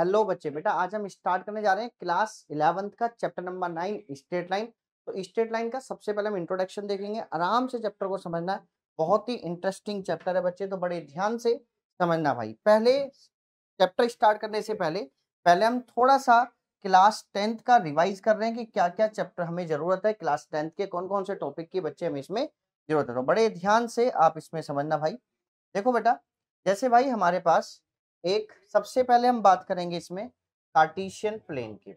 hello बच्चे बेटा आज हम स्टार्ट करने जा रहे हैं क्लास इलेवंथ का chapter number nine straight line तो स्टेट लाइन का सबसे पहले हम इंट्रोडक्शन देखेंगे आराम से चैप्टर को समझना है बहुत ही इंटरेस्टिंग चैप्टर है बच्चे तो बड़े ध्यान से समझना भाई पहले चैप्टर स्टार्ट करने से पहले पहले हम थोड़ा सा क्लास टेंथ का रिवाइज कर रहे हैं कि क्या क्या चैप्टर हमें जरूरत है क्लास टेंथ के कौन कौन से टॉपिक की बच्चे हमें इसमें जरूरत है तो बड़े ध्यान से आप इसमें समझना भाई देखो बेटा जैसे भाई हमारे पास एक सबसे पहले हम बात करेंगे इसमें कार्टिशियन प्लेन की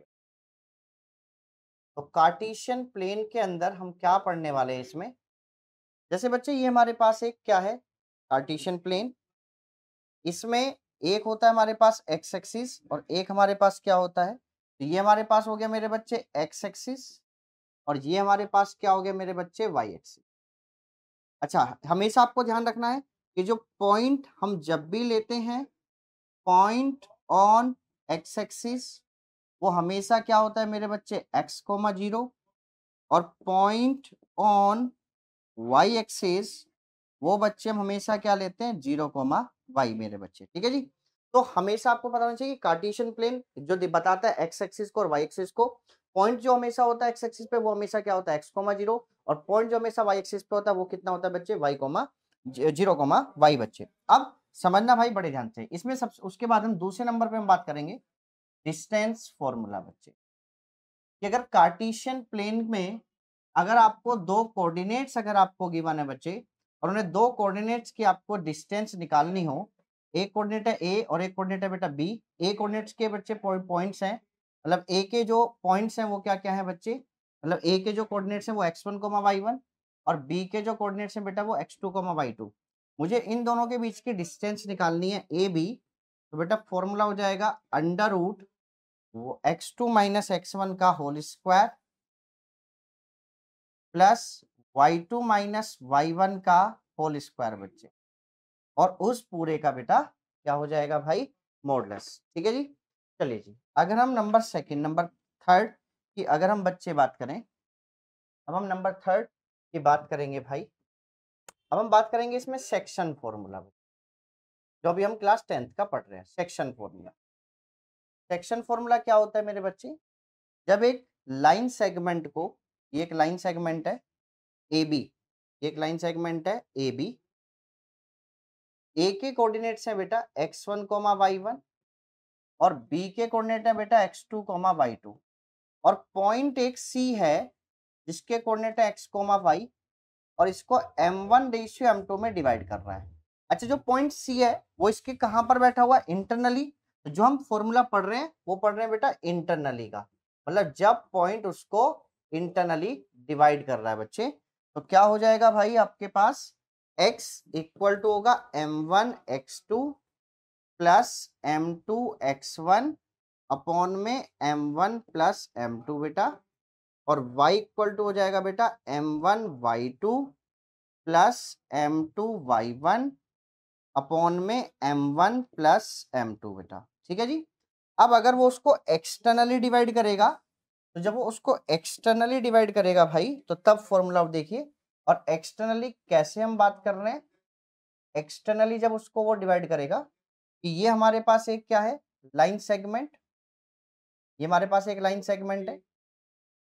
तो कार्टिशियन प्लेन के अंदर हम क्या पढ़ने वाले हैं इसमें जैसे बच्चे ये हमारे पास एक क्या है कार्टिशियन प्लेन इसमें एक होता है हमारे पास एक्स एक्सिस और एक हमारे पास क्या होता है तो ये हमारे पास हो गया मेरे बच्चे एक्स एक्सिस और ये हमारे पास क्या हो गया मेरे बच्चे वाई एक्सिस अच्छा हमेशा आपको ध्यान रखना है कि जो पॉइंट हम जब भी लेते हैं पॉइंट ऑन एक्स एक्सिस वो हमेशा क्या होता है मेरे बच्चे एक्स कोमा जीरो और पॉइंट ऑन वाई एक्सिस वो बच्चे हम हमेशा क्या लेते हैं जीरो कोमा वाई मेरे बच्चे ठीक है जी तो हमेशा आपको पता होना चाहिए कार्टेशियन प्लेन जो बताता है एक्स एक्सिस को और वाई एक्सिस को पॉइंट जो हमेशा होता है एक्स एक्सिस पे वो हमेशा क्या होता है एक्स कोमा जीरो और पॉइंट जो हमेशा वाई एक्सिस पे होता है वो कितना होता है बच्चे y comma zero comma y बच्चे अब समझना भाई बड़े ध्यान से इसमें सब उसके बाद हम दूसरे नंबर पे हम बात करेंगे डिस्टेंस फॉर्मूला बच्चे कि अगर कार्टिशियन प्लेन में अगर आपको दो कोऑर्डिनेट्स अगर आपको गिवन है बच्चे और उन्हें दो कोऑर्डिनेट्स की आपको डिस्टेंस निकालनी हो एक कोऑर्डिनेट है ए और एक कोऑर्डिनेट है बेटा बी ए कोऑर्डिनेट्स के बच्चे पॉइंट्स हैं मतलब ए के जो पॉइंट्स हैं वो क्या क्या है बच्चे मतलब ए के जो कोऑर्डिनेट्स हैं वो x one comma y one और बी के जो कोऑर्डिनेट्स हैं बेटा वो x two comma y two मुझे इन दोनों के बीच की डिस्टेंस निकालनी है ए बी तो बेटा फॉर्मूला हो जाएगा अंडर रूट वो x two minus x one का whole square plus y two minus y one का होल स्क्वायर बच्चे और उस पूरे का बेटा क्या हो जाएगा भाई मोडलेस ठीक है जी चलिए जी अगर हम नंबर सेकंड नंबर थर्ड की अगर हम बच्चे बात करें अब हम नंबर थर्ड की बात करेंगे भाई अब हम बात करेंगे इसमें सेक्शन फॉर्मूला जो अभी हम क्लास टेंथ का पढ़ रहे हैं सेक्शन फॉर्मूला सेक्शन फॉर्मूला क्या होता है मेरे बच्चे जब एक लाइन सेगमेंट को ये एक लाइन सेगमेंट है ए बी एक लाइन सेगमेंट है ए बी ए के कोऑर्डिनेट्स हैं बेटा x one comma y one और बी के कोऑर्डिनेट है बेटा x two comma y two और पॉइंट एक सी है जिसके कोऑर्डिनेट है एक्स कोमा वाई और इसको m one ratio m two में डिवाइड कर रहा है अच्छा जो पॉइंट सी है वो इसके कहाँ पर बैठा हुआ है इंटरनली तो जो हम फॉर्मूला पढ़ रहे हैं वो पढ़ रहे हैं बेटा इंटरनली का मतलब जब पॉइंट उसको इंटरनली डिवाइड कर रहा है बच्चे तो क्या हो जाएगा भाई आपके पास x इक्वल टू होगा M one x two plus M two x one upon में M one plus M two बेटा और y इक्वल टू हो जाएगा बेटा M one y two plus M two y one upon में M one plus M two बेटा ठीक है जी अब अगर वो उसको एक्सटर्नली डिवाइड करेगा तो जब वो उसको एक्सटर्नली डिवाइड करेगा भाई तो तब फॉर्मूला देखिए और एक्सटर्नली कैसे हम बात कर रहे हैं एक्सटर्नली जब उसको वो डिवाइड करेगा कि तो ये हमारे पास एक क्या है लाइन सेगमेंट ये हमारे पास एक लाइन सेगमेंट है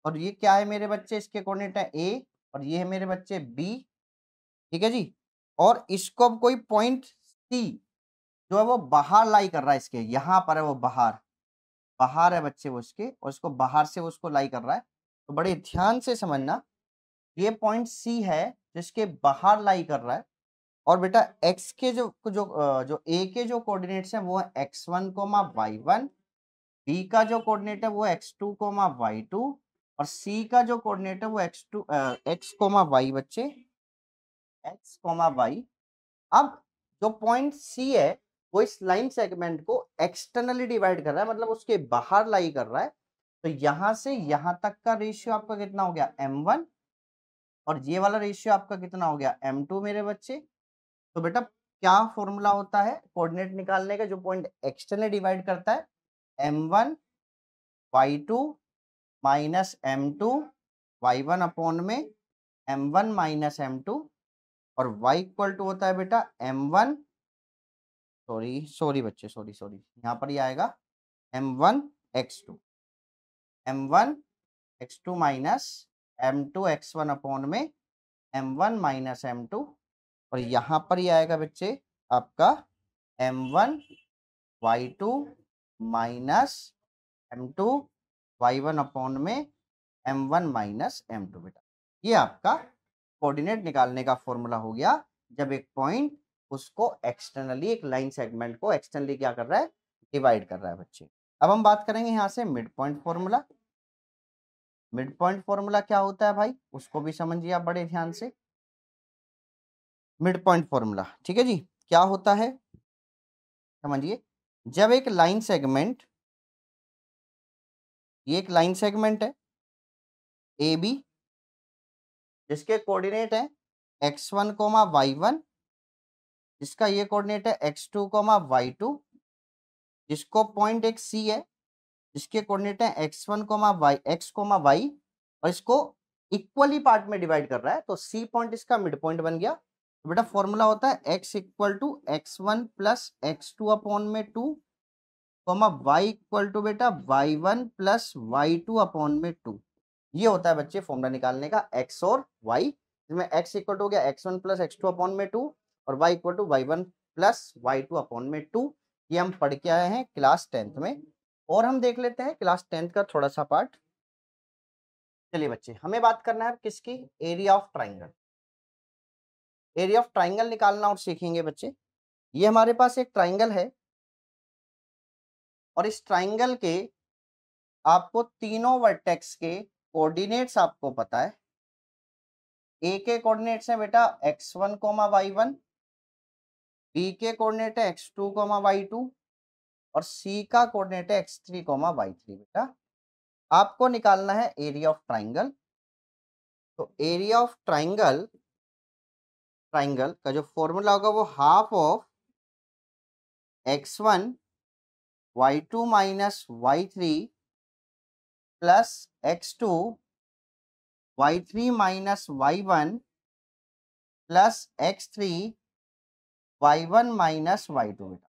और ये क्या है मेरे बच्चे इसके कोऑर्डिनेट है ए और ये है मेरे बच्चे बी ठीक है जी और इसको अब कोई पॉइंट सी जो है वो बाहर लाई कर रहा है इसके यहाँ पर है वो बाहर बाहर है बच्चे वो इसके और इसको बाहर से वो उसको लाई कर रहा है तो बड़े ध्यान से समझना ये पॉइंट सी है जिसके बाहर लाई कर रहा है और बेटा एक्स के जो जो जो ए के जो कोऑर्डिनेट्स हैं वो है x one comma y one B का जो कोऑर्डिनेट है वो x two comma y two और सी का जो कोऑर्डिनेट है वो x two x comma y बच्चे एक्स कोमा वाई अब जो पॉइंट C है वो इस लाइन सेगमेंट को एक्सटर्नली डिवाइड कर रहा है मतलब उसके बाहर लाई कर रहा है तो यहां से यहां तक का रेशियो आपका कितना हो गया एम वन और ये वाला रेशियो आपका कितना हो गया एम टू मेरे बच्चे तो बेटा क्या फॉर्मूला होता है कोऑर्डिनेट निकालने का जो पॉइंट एक्सटर्नली डिवाइड करता है m one y two minus M two y one upon में M one minus M two और वाई इक्वल टू होता है बेटा एम वन सॉरी सॉरी बच्चे सॉरी सॉरी यहाँ पर ही आएगा m one x two M one x two minus M two x one upon में M one minus M two और यहाँ पर ही आएगा बच्चे आपका m one y two minus M two y one upon में M one minus M two बेटा ये आपका कोऑर्डिनेट निकालने का फॉर्मूला हो गया जब एक पॉइंट उसको एक्सटर्नली एक लाइन सेगमेंट को एक्सटर्नली क्या कर रहा है डिवाइड कर रहा है बच्चे अब हम बात करेंगे यहाँ से mid point formula mid point formula क्या होता है भाई उसको भी समझिए आप बड़े ध्यान से मिड पॉइंट फॉर्मूला ठीक है जी क्या होता है समझिए जब एक लाइन सेगमेंट ये एक लाइन सेगमेंट है ए बी जिसके कोऑर्डिनेट है x one comma y one जिसका ये कोऑर्डिनेट है x two comma y two जिसको पॉइंट एक सी है जिसके कोऑर्डिनेट है x one comma y x comma y और इसको इक्वली पार्ट में डिवाइड कर रहा है तो सी पॉइंट इसका मिड पॉइंट बन गया तो बेटा फॉर्मूला होता है x equal to x one plus x two upon में two comma y equal to बेटा y one plus y two upon में टू ये होता है बच्चे फॉर्मूला निकालने का एक्स और वाई जिसमें एक्स इक्वल टू हो गया x one plus x two upon में टू और y equal to y one plus y two upon में टू ये हम पढ़ के आए हैं क्लास टेंथ में और हम देख लेते हैं क्लास टेंथ का थोड़ा सा पार्ट चलिए बच्चे हमें बात करना है किसकी area of triangle area of triangle निकालना और सीखेंगे बच्चे ये हमारे पास एक ट्राइंगल है और इस ट्राइंगल के आपको तीनों वर्टेक्स के कोऑर्डिनेट्स आपको पता है ए के कोऑर्डिनेट्स हैं बेटा x one comma y one B के कोऑर्डिनेट है x two comma y two और सी का कोऑर्डिनेट है x three comma y three बेटा आपको निकालना है एरिया ऑफ ट्राइंगल तो एरिया ऑफ ट्राइंगल ट्राइंगल का जो फॉर्मूला होगा वो half of x one y two minus y three plus x two y three minus y one plus x three y one minus y to बेटा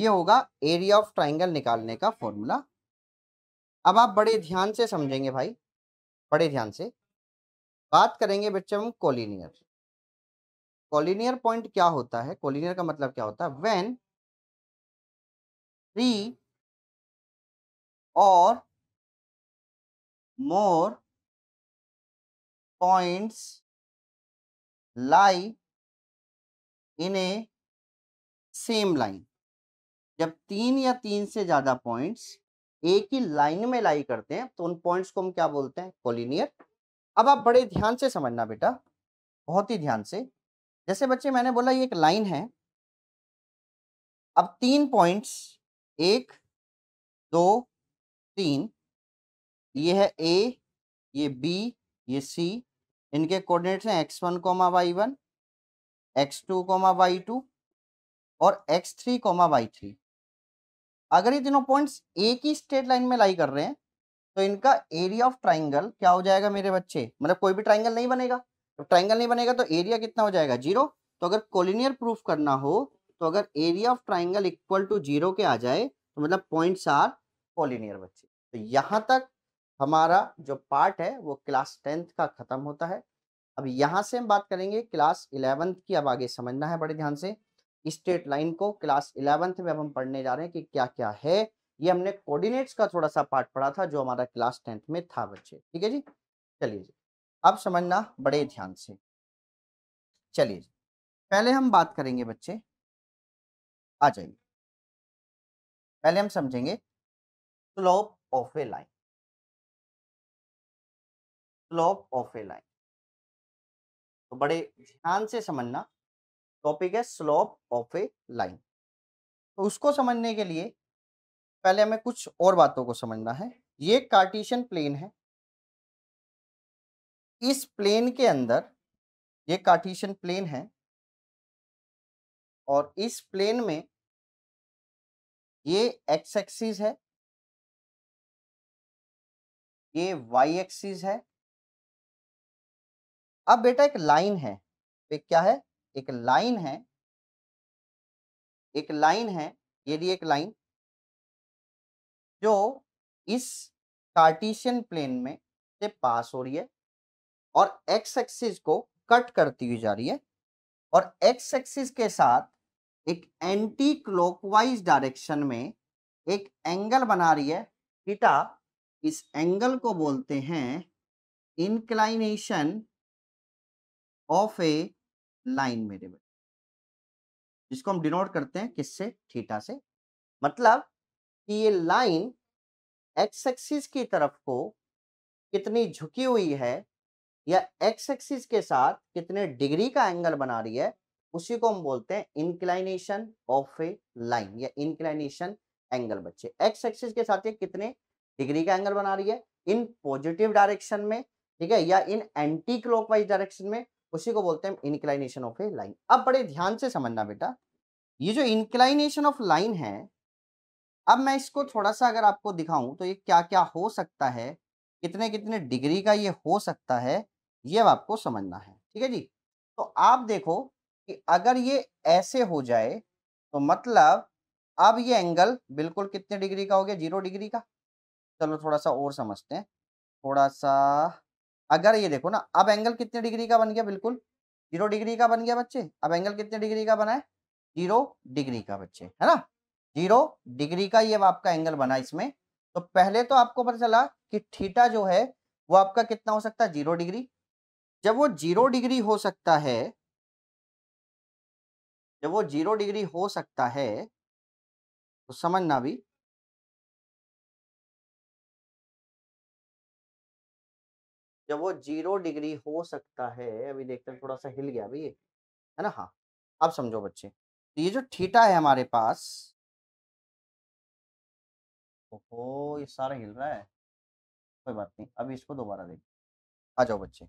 ये होगा area of triangle निकालने का formula अब आप बड़े ध्यान से समझेंगे भाई बड़े ध्यान से बात करेंगे बच्चे हम कोलिनियर कोलिनियर पॉइंट क्या होता है कोलिनियर का मतलब क्या होता है व्हेन थ्री और more points lie in a same line जब तीन या तीन से ज्यादा पॉइंट्स एक ही लाइन में लाई करते हैं तो उन पॉइंट्स को हम क्या बोलते हैं कोलिनियर अब आप बड़े ध्यान से समझना बेटा बहुत ही ध्यान से जैसे बच्चे मैंने बोला ये एक लाइन है अब तीन पॉइंट्स एक दो तीन ये है ए ये बी ये सी इनके कोऑर्डिनेट्स हैं x one comma y one x two comma y two और x three comma y three अगर ये तीनों पॉइंट्स एक ही स्ट्रेट लाइन में लाई कर रहे हैं तो इनका एरिया ऑफ ट्राइंगल क्या हो जाएगा मेरे बच्चे मतलब कोई भी ट्राइंगल नहीं बनेगा तो ट्राइंगल नहीं बनेगा तो एरिया कितना हो जाएगा जीरो तो अगर कोलिनियर प्रूफ करना हो तो अगर area of triangle equal to zero के आ जाए तो मतलब पॉइंट्स आर पॉलिनियर बच्चे तो यहाँ तक हमारा जो पार्ट है वो क्लास टेंथ का ख़त्म होता है अब यहाँ से हम बात करेंगे क्लास इलेवंथ की अब आगे समझना है बड़े ध्यान से स्टेट लाइन को क्लास इलेवंथ में अब हम पढ़ने जा रहे हैं कि क्या क्या है ये हमने कोऑर्डिनेट्स का थोड़ा सा पार्ट पढ़ा था जो हमारा क्लास टेंथ में था बच्चे ठीक है जी चलिए जी अब समझना बड़े ध्यान से चलिए जी पहले हम बात करेंगे बच्चे आ जाइए पहले हम समझेंगे slope of a line slope of a line तो बड़े ध्यान से समझना टॉपिक है स्लोप ऑफ ए लाइन तो उसको समझने के लिए पहले हमें कुछ और बातों को समझना है ये कार्टेशियन प्लेन है इस प्लेन के अंदर ये कार्टेशियन प्लेन है और इस प्लेन में ये एक्स एक्सिस है ये वाई एक्सिस है अब बेटा एक लाइन है एक क्या है एक लाइन है एक लाइन है ये भी एक लाइन जो इस कार्टिशियन प्लेन में से पास हो रही है और एक्स एक्सिस को कट करती हुई जा रही है और एक्स एक्सिस के साथ एक एंटी क्लॉकवाइज डायरेक्शन में एक एंगल बना रही है थीटा इस एंगल को बोलते हैं इंक्लाइनेशन ऑफ ए लाइन मेरे बेटे जिसको हम डिनोट करते हैं किससे थीटा से मतलब कि ये लाइन एक्स एक्सिस की तरफ को कितनी झुकी हुई है या एक्स एक्सिस के साथ कितने डिग्री का एंगल बना रही है उसी को हम बोलते हैं इंक्लाइनेशन ऑफ ए लाइन या इंक्लाइनेशन एंगल बच्चे एक्स एक्सिस के साथ ये कितने डिग्री का एंगल बना रही है इन पॉजिटिव डायरेक्शन में ठीक है या इन एंटी क्लॉकवाइज डायरेक्शन में उसी को बोलते हैं इंक्लाइनेशन ऑफ ए लाइन अब बड़े ध्यान से समझना बेटा ये जो इंक्लाइनेशन ऑफ लाइन है अब मैं इसको थोड़ा सा अगर आपको दिखाऊं तो ये क्या क्या हो सकता है कितने कितने डिग्री का ये हो सकता है ये अब आपको समझना है ठीक है जी तो आप देखो कि अगर ये ऐसे हो जाए तो मतलब अब ये एंगल बिल्कुल कितने डिग्री का हो गया जीरो डिग्री का चलो थोड़ा सा और समझते हैं थोड़ा सा अगर ये देखो ना अब एंगल कितने डिग्री का बन गया बिल्कुल जीरो डिग्री का बन गया बच्चे अब एंगल कितने डिग्री का बना है जीरो डिग्री का बच्चे है ना जीरो डिग्री का ये आपका एंगल बना इसमें तो पहले तो आपको पता चला कि थीटा जो है वो आपका कितना हो सकता है जीरो डिग्री जब वो जीरो डिग्री हो सकता है जब वो जीरो डिग्री हो सकता है तो समझना भी जब वो जीरो डिग्री हो सकता है अभी देखते हैं थोड़ा सा हिल गया अभी ये है ना हाँ अब समझो बच्चे तो ये जो थीटा है हमारे पास ओहो ये सारा हिल रहा है कोई बात नहीं अभी इसको दोबारा देख आ जाओ बच्चे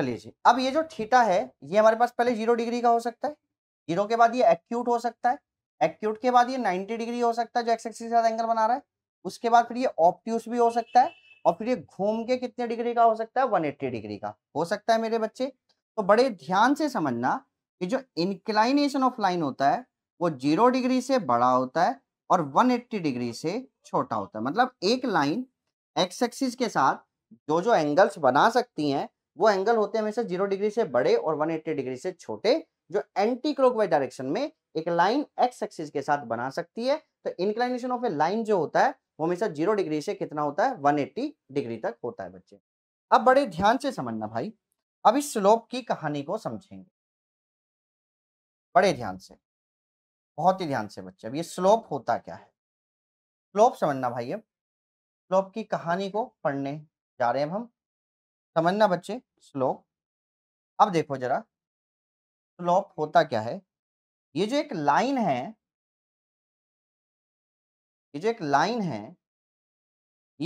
चलिए जी अब ये जो थीटा है ये हमारे पास पहले जीरो डिग्री का हो सकता है जीरो के बाद ये एक्यूट हो सकता है एक्यूट के बाद ये नाइन्टी डिग्री हो सकता है जो एक्स के साथ एंगल बना रहा है उसके बाद फिर ये ऑप्ट्यूस भी हो सकता है और फिर ये घूम के कितने डिग्री का हो सकता है एट्टी डिग्री का हो सकता है मेरे बच्चे तो बड़े ध्यान से समझना कि जो इंक्लाइनेशन ऑफ लाइन होता है वो जीरो डिग्री से बड़ा होता है और 180 डिग्री से छोटा होता है मतलब एक लाइन एक्स एक्सिस के साथ जो जो एंगल्स बना सकती हैं वो एंगल होते हैं हमेशा जीरो डिग्री से बड़े और 180 डिग्री से छोटे जो एंटी क्लॉकवाइज डायरेक्शन में एक लाइन एक्स एक्सिस के साथ बना सकती है तो इंक्लाइनेशन ऑफ ए लाइन जो होता है वो हमेशा जीरो डिग्री से कितना होता है 180 डिग्री तक होता है बच्चे अब बड़े ध्यान से समझना भाई अब इस स्लोप की कहानी को समझेंगे बड़े ध्यान से बहुत ही ध्यान से बच्चे अब ये स्लोप होता क्या है स्लोप समझना भाई अब स्लोप की कहानी को पढ़ने जा रहे हैं हम समझना बच्चे स्लोप अब देखो जरा स्लोप होता क्या है ये जो एक लाइन है ये जो एक लाइन है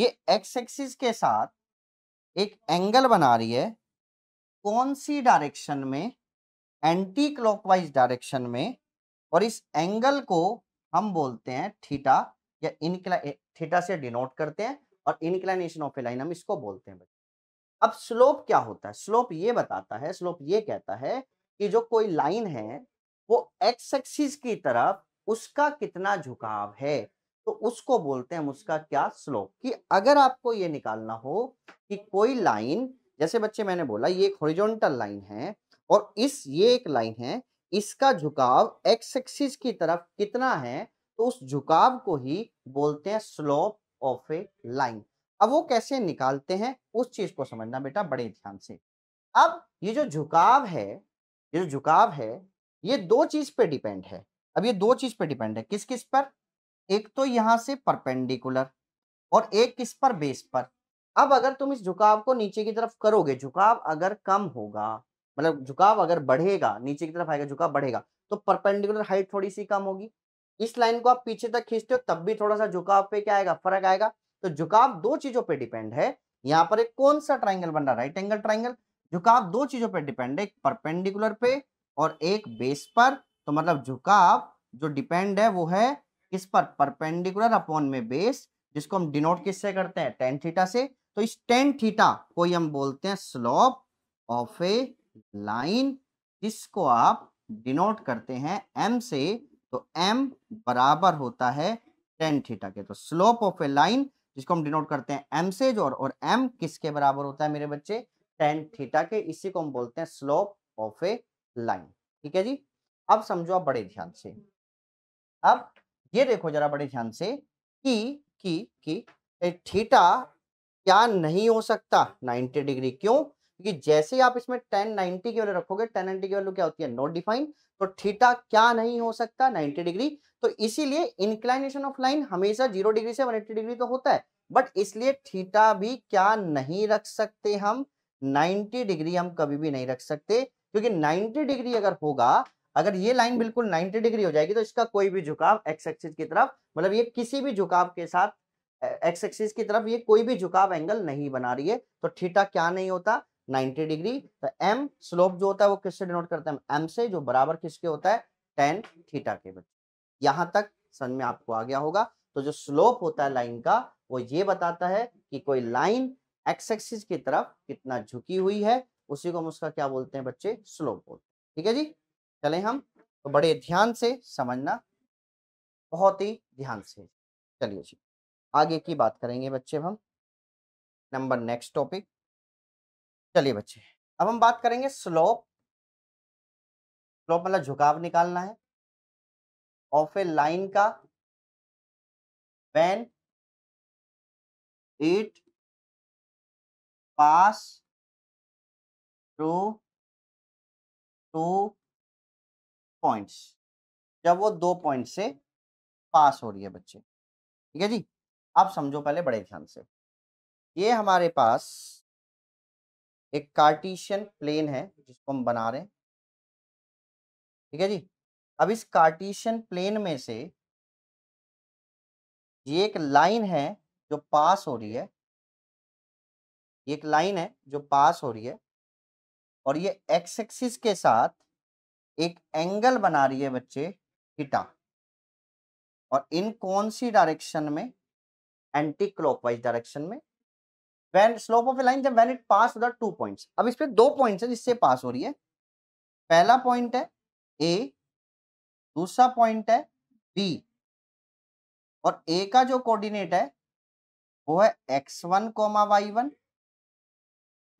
ये एक्स एक्सिस के साथ एक एंगल बना रही है कौन सी डायरेक्शन में एंटी क्लॉकवाइज डायरेक्शन में और इस एंगल को हम बोलते हैं थीटा या इनक्ला थीटा से डिनोट करते हैं और इनक्लाइनेशन ऑफ ए लाइन हम इसको बोलते हैं अब स्लोप क्या होता है स्लोप ये बताता है स्लोप ये कहता है कि जो कोई लाइन है वो एक्स एक्सिस की तरफ उसका कितना झुकाव है तो उसको बोलते हैं हम उसका क्या स्लोप कि अगर आपको ये निकालना हो कि कोई लाइन जैसे बच्चे मैंने बोला ये एक हॉरिजॉन्टल लाइन है और इस ये एक लाइन है इसका झुकाव एक्स एक्सिस की तरफ कितना है तो उस झुकाव को ही बोलते हैं स्लोप ऑफ ए लाइन अब वो कैसे निकालते हैं उस चीज को समझना बेटा बड़े ध्यान से अब ये जो झुकाव है ये जो झुकाव है ये दो चीज पे डिपेंड है अब ये दो चीज पे डिपेंड है किस किस पर एक तो यहां से परपेंडिकुलर और एक किस पर बेस पर अब अगर तुम इस झुकाव को नीचे की तरफ करोगे झुकाव अगर कम होगा मतलब झुकाव अगर बढ़ेगा नीचे की तरफ आएगा झुकाव बढ़ेगा तो परपेंडिकुलर हाइट थोड़ी सी कम होगी इस लाइन को आप पीछे तक खींचते हो तब भी थोड़ा सा झुकाव पे क्या आएगा फर्क आएगा तो झुकाव दो चीजों पर डिपेंड है यहां पर एक कौन सा ट्राइंगल बन रहा है राइट एंगल ट्राइंगल झुकाव दो चीजों पर डिपेंड है एक परपेंडिकुलर पे और एक बेस पर तो मतलब झुकाव जो डिपेंड है वो है किस पर परपेंडिकुलर अपॉन में बेस जिसको हम डिनोट किससे करते हैं टेन थीटा से तो इस टेन थीटा को हम बोलते हैं स्लोप ऑफ ए लाइन जिसको आप डिनोट करते हैं एम से तो एम बराबर होता है टेन थीटा के तो स्लोप ऑफ ए लाइन जिसको हम डिनोट करते हैं एम से जोर और एम किसके बराबर होता है मेरे बच्चे टेन थीटा के इसी को हम बोलते हैं स्लोप ऑफ ए लाइन ठीक है जी अब समझो आप बड़े ध्यान से अब ये देखो जरा बड़े ध्यान से कि कि कि थीटा क्या नहीं हो सकता 90 डिग्री क्यों क्योंकि जैसे ही आप इसमें टेन नाइनटी की वैल्यू रखोगे टेन नाइनटी की वैल्यू क्या होती है नॉट डिफाइन तो थीटा क्या नहीं हो सकता नाइनटी डिग्री तो इसीलिए इंक्लाइनेशन ऑफ लाइन हमेशा जीरो डिग्री से वन एट्टी डिग्री तो होता है बट इसलिए थीटा भी क्या नहीं रख सकते हम 90 डिग्री हम कभी भी नहीं रख सकते क्योंकि 90 डिग्री अगर होगा अगर ये लाइन बिल्कुल 90 डिग्री हो जाएगी तो इसका कोई भी झुकाव एक्स एक्सिस की तरफ मतलब ये किसी भी झुकाव के साथ एक्स एक्सिस की तरफ ये कोई भी झुकाव एंगल नहीं बना रही है तो थीटा क्या नहीं होता 90 डिग्री तो एम स्लोप जो होता है वो किससे डिनोट करता है एम से जो बराबर किसके होता है टेन थीटा के बच्चे यहां तक समझ में आपको आ गया होगा तो जो स्लोप होता है लाइन का वो ये बताता है कि कोई लाइन एक्स एक्सिस की तरफ कितना झुकी हुई है उसी को हम उसका क्या बोलते हैं बच्चे स्लोप बोलते हैं ठीक है जी चले हम तो बड़े ध्यान से समझना बहुत ही ध्यान से चलिए जी आगे की बात करेंगे बच्चे हम नंबर नेक्स्ट टॉपिक चलिए बच्चे अब हम बात करेंगे स्लोप स्लोप मतलब झुकाव निकालना है ऑफ ए लाइन का when it pass to two points जब वो दो पॉइंट से पास हो रही है बच्चे ठीक है जी आप समझो पहले बड़े ध्यान से ये हमारे पास एक कार्टिशियन प्लेन है जिसको हम बना रहे हैं ठीक है जी अब इस कार्टिशियन प्लेन में से ये एक लाइन है जो पास हो रही है ये एक लाइन है जो पास हो रही है और ये एक्स एक्सिस के साथ एक एंगल बना रही है बच्चे हिटा और इन कौन सी डायरेक्शन में एंटी क्लॉकवाइज डायरेक्शन में when slope of a line जब when it pass the two points अब इस पे दो points है जिससे pass हो रही है पहला point है A दूसरा point है B और A का जो कोऑर्डिनेट है वो है x1 one comma y one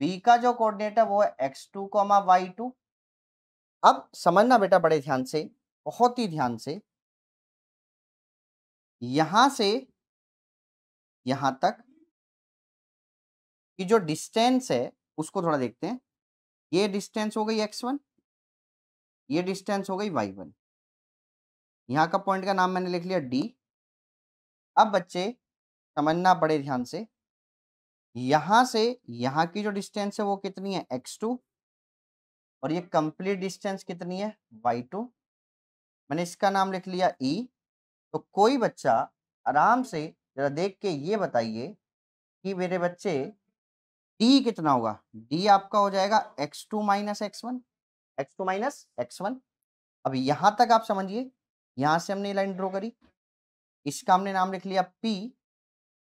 B का जो कोऑर्डिनेट है वो है x2 to comma y to अब समझना बेटा बड़े ध्यान से बहुत ही ध्यान से यहां से यहां तक कि जो डिस्टेंस है उसको थोड़ा देखते हैं ये डिस्टेंस हो गई एक्स वन ये डिस्टेंस हो गई वाई वन यहाँ का पॉइंट का नाम मैंने लिख लिया डी अब बच्चे समझना पड़े ध्यान से यहाँ से यहाँ की जो डिस्टेंस है वो कितनी है एक्स टू और ये कंप्लीट डिस्टेंस कितनी है वाई टू मैंने इसका नाम लिख लिया ई तो कोई बच्चा आराम से जरा देख के ये बताइए कि मेरे बच्चे डी कितना होगा डी आपका हो जाएगा x two minus x one x two minus x one अब यहां तक आप समझिए यहां से हमने लाइन ड्रॉ करी इसका हमने नाम लिख लिया पी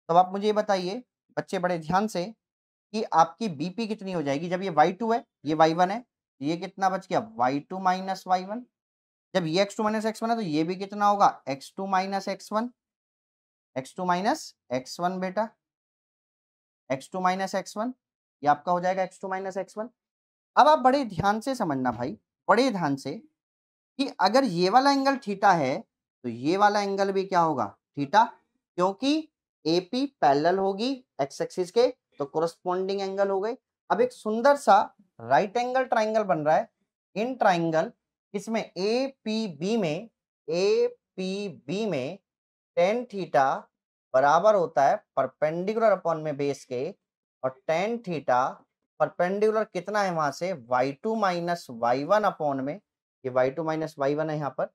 तब आप मुझे ये बताइए बच्चे बड़े ध्यान से कि आपकी बीपी कितनी हो जाएगी जब ये वाई टू है ये वाई वन है तो ये कितना बच गया y two minus y one जब ये x two minus x one है तो ये भी कितना होगा x two minus x one x two minus x one बेटा x two minus x one ये आपका हो जाएगा x two minus x one अब आप बड़े ध्यान से समझना भाई बड़े ध्यान से कि अगर ये वाला एंगल थीटा है तो ये वाला एंगल भी क्या होगा थीटा क्योंकि ए पी पैरल होगी एक्स एक्सिस के तो कोरस्पोंडिंग एंगल हो गए अब एक सुंदर सा राइट एंगल ट्राइंगल बन रहा है इन ट्राइंगल इसमें ए पी बी में ए पी बी में टेन थीटा बराबर होता है परपेंडिकुलर अपॉन में बेस के और टेन थीटा परपेंडिकुलर कितना है वहां से y two minus y one upon में ये y two minus y one है यहाँ पर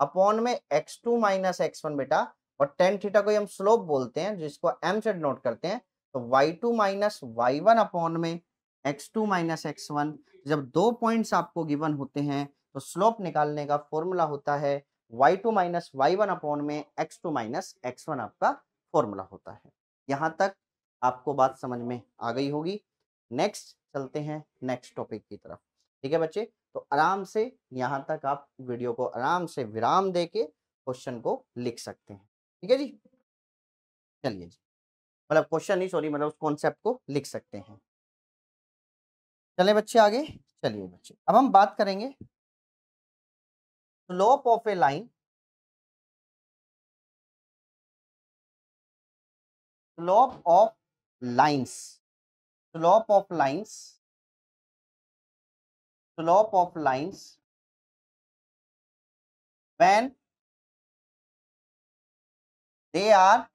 अपॉन में x two minus x one बेटा और टेन थीटा को हम स्लोप बोलते हैं जिसको एम से डिनोट करते हैं तो y two minus y one upon में x two minus x one जब दो पॉइंट्स आपको गिवन होते हैं तो स्लोप निकालने का फॉर्मूला होता है y two minus y one upon में x two minus x one आपका फॉर्मूला होता है यहां तक आपको बात समझ में आ गई होगी नेक्स्ट चलते हैं नेक्स्ट टॉपिक की तरफ ठीक है बच्चे तो आराम से यहाँ तक आप वीडियो को आराम से विराम दे के क्वेश्चन को लिख सकते हैं ठीक है जी चलिए जी मतलब क्वेश्चन नहीं सॉरी मतलब उस कॉन्सेप्ट को लिख सकते हैं चले बच्चे आगे चलिए बच्चे अब हम बात करेंगे slope of a line slope of lines slope of lines slope of lines when they are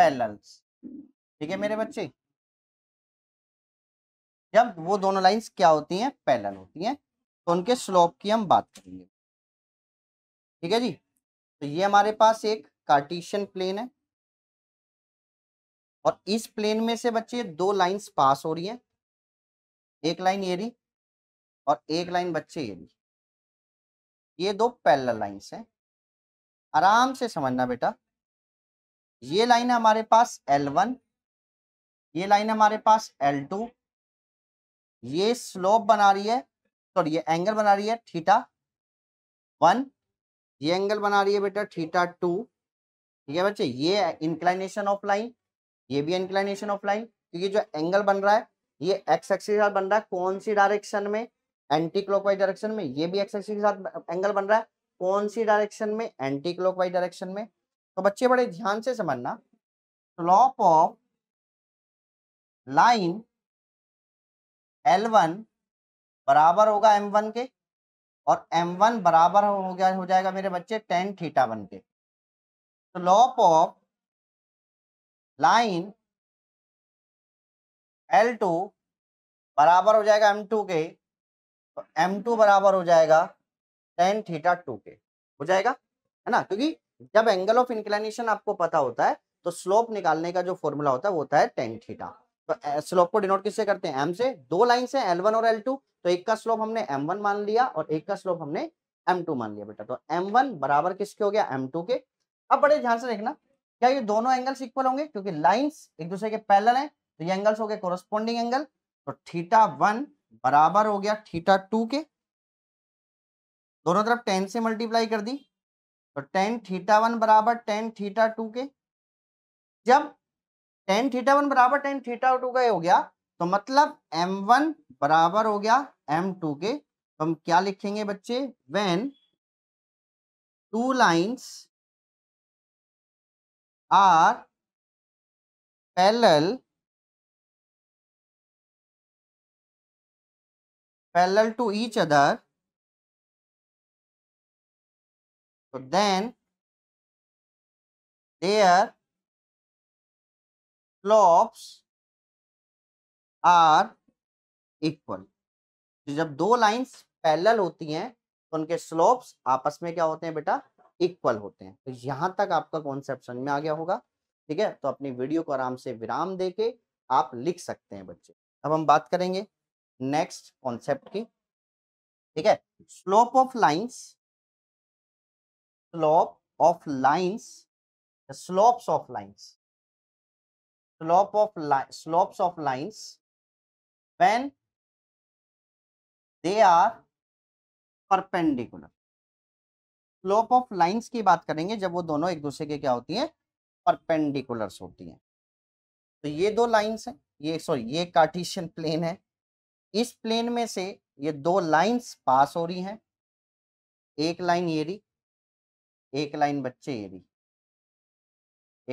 parallels ठीक है मेरे बच्चे जब वो दोनों लाइंस क्या होती हैं पैरेलल होती हैं तो उनके स्लोप की हम बात करेंगे ठीक है जी तो ये हमारे पास एक कार्टिशियन प्लेन है और इस प्लेन में से बच्चे दो लाइंस पास हो रही हैं एक लाइन ये रही और एक लाइन बच्चे ये रही ये दो पैरेलल लाइंस हैं आराम से समझना बेटा ये लाइन हमारे पास L1 ये लाइन हमारे पास L2 ये स्लोप बना रही है सॉरी ये एंगल बना रही है थीटा वन ये एंगल बना रही है बेटा थीटा टू ठीक है बच्चे ये इंक्लाइनेशन ऑफ लाइन ये भी इंक्लाइनेशन ऑफ लाइन क्योंकि जो एंगल बन रहा है ये एक्स एक्सिस के साथ बन रहा है कौन सी डायरेक्शन में एंटी क्लॉकवाइज डायरेक्शन में ये भी एक्स एक्सिस के साथ एंगल बन रहा है कौन सी डायरेक्शन में एंटी क्लॉकवाइज डायरेक्शन में तो बच्चे बड़े ध्यान से समझना स्लॉप ऑफ लाइन L1 बराबर होगा M1 के और M1 बराबर हो गया हो जाएगा मेरे बच्चे टेन थीटा वन के slope of line L two बराबर हो जाएगा एम टू के तो एम टू बराबर हो जाएगा टेन थीटा टू के हो जाएगा है ना क्योंकि जब एंगल ऑफ इंक्लाइनेशन आपको पता होता है तो स्लोप निकालने का जो फॉर्मूला होता है वो होता है टेन थीटा तो स्लोप को डिनोट किससे करते हैं एम से दो लाइन से एल वन और एल टू तो एक का स्लोप हमने एम वन मान लिया और एक का स्लोप हमने एम टू मान लिया बेटा तो एम वन बराबर किसके हो गया एम टू के अब बड़े ध्यान से देखना क्या ये दोनों एंगल्स इक्वल होंगे क्योंकि लाइंस एक दूसरे के पैरेलल हैं तो ये एंगल्स हो गए कोरस्पॉन्डिंग एंगल तो थीटा वन बराबर हो गया थीटा टू के दोनों तरफ टेन से मल्टीप्लाई कर दी तो टेन थीटा वन बराबर टेन थीटा टू के जब टेन थीटा वन बराबर टेन थीटा टू का हो गया तो मतलब एम वन बराबर हो गया एम टू के तो हम क्या लिखेंगे बच्चे when two lines are parallel parallel to each other तो then their slopes are equal जब दो लाइंस पैरल होती हैं तो उनके स्लॉप्स आपस में क्या होते हैं बेटा इक्वल होते हैं तो यहाँ तक आपका कॉन्सेप्ट समझ में आ गया होगा ठीक है तो अपनी वीडियो को आराम से विराम दे के आप लिख सकते हैं बच्चे अब हम बात करेंगे नेक्स्ट कॉन्सेप्ट की ठीक है slope of lines slope of lines slopes of lines slope of slopes of lines when they are perpendicular slope of lines की बात करेंगे जब वो दोनों एक दूसरे के क्या होती हैं परपेंडिकुलर्स होती हैं तो ये दो लाइंस हैं ये सॉरी ये कार्टिशियन प्लेन है इस प्लेन में से ये दो लाइंस पास हो रही हैं एक लाइन ये रही एक लाइन बच्चे ये रही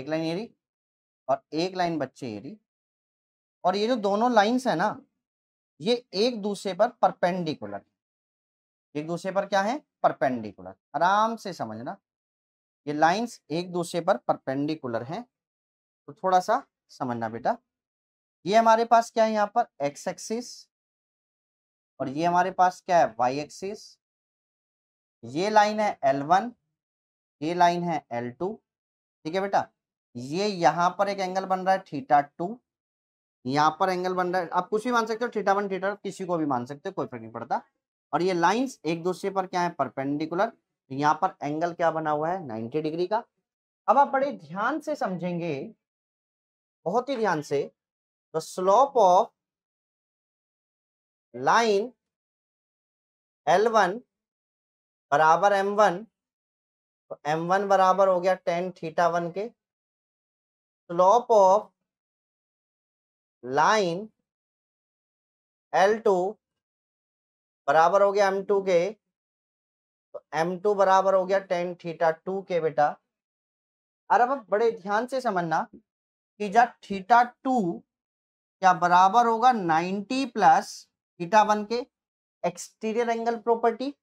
एक लाइन ये रही और एक लाइन बच्चे ये रही और ये जो दोनों लाइंस है ना ये एक दूसरे पर परपेंडिकुलर एक दूसरे पर क्या है परपेंडिकुलर आराम से समझना ये लाइंस एक दूसरे पर परपेंडिकुलर हैं तो थोड़ा सा समझना बेटा ये हमारे पास क्या है यहाँ पर एक्स एक्सिस और ये हमारे पास क्या है वाई एक्सिस ये लाइन है एल वन ये लाइन है एल टू ठीक है बेटा ये यहाँ पर एक एंगल बन रहा है थीटा टू यहाँ पर एंगल बन रहा है आप कुछ भी मान सकते हो थीटा वन थीटा किसी को भी मान सकते हो कोई फर्क नहीं पड़ता और ये लाइंस एक दूसरे पर क्या है परपेंडिकुलर यहाँ पर एंगल क्या बना हुआ है नाइनटी डिग्री का अब आप बड़े ध्यान से समझेंगे बहुत ही ध्यान से तो स्लोप ऑफ लाइन L1 बराबर M1 तो M1 बराबर हो गया टेन थीटा वन के स्लोप ऑफ लाइन L2 बराबर हो गया एम टू के तो एम टू बराबर हो गया टेन थीटा टू के बेटा और अब बड़े ध्यान से समझना कि जब थीटा टू क्या बराबर होगा नाइन्टी प्लस थीटा वन के एक्सटीरियर एंगल प्रॉपर्टी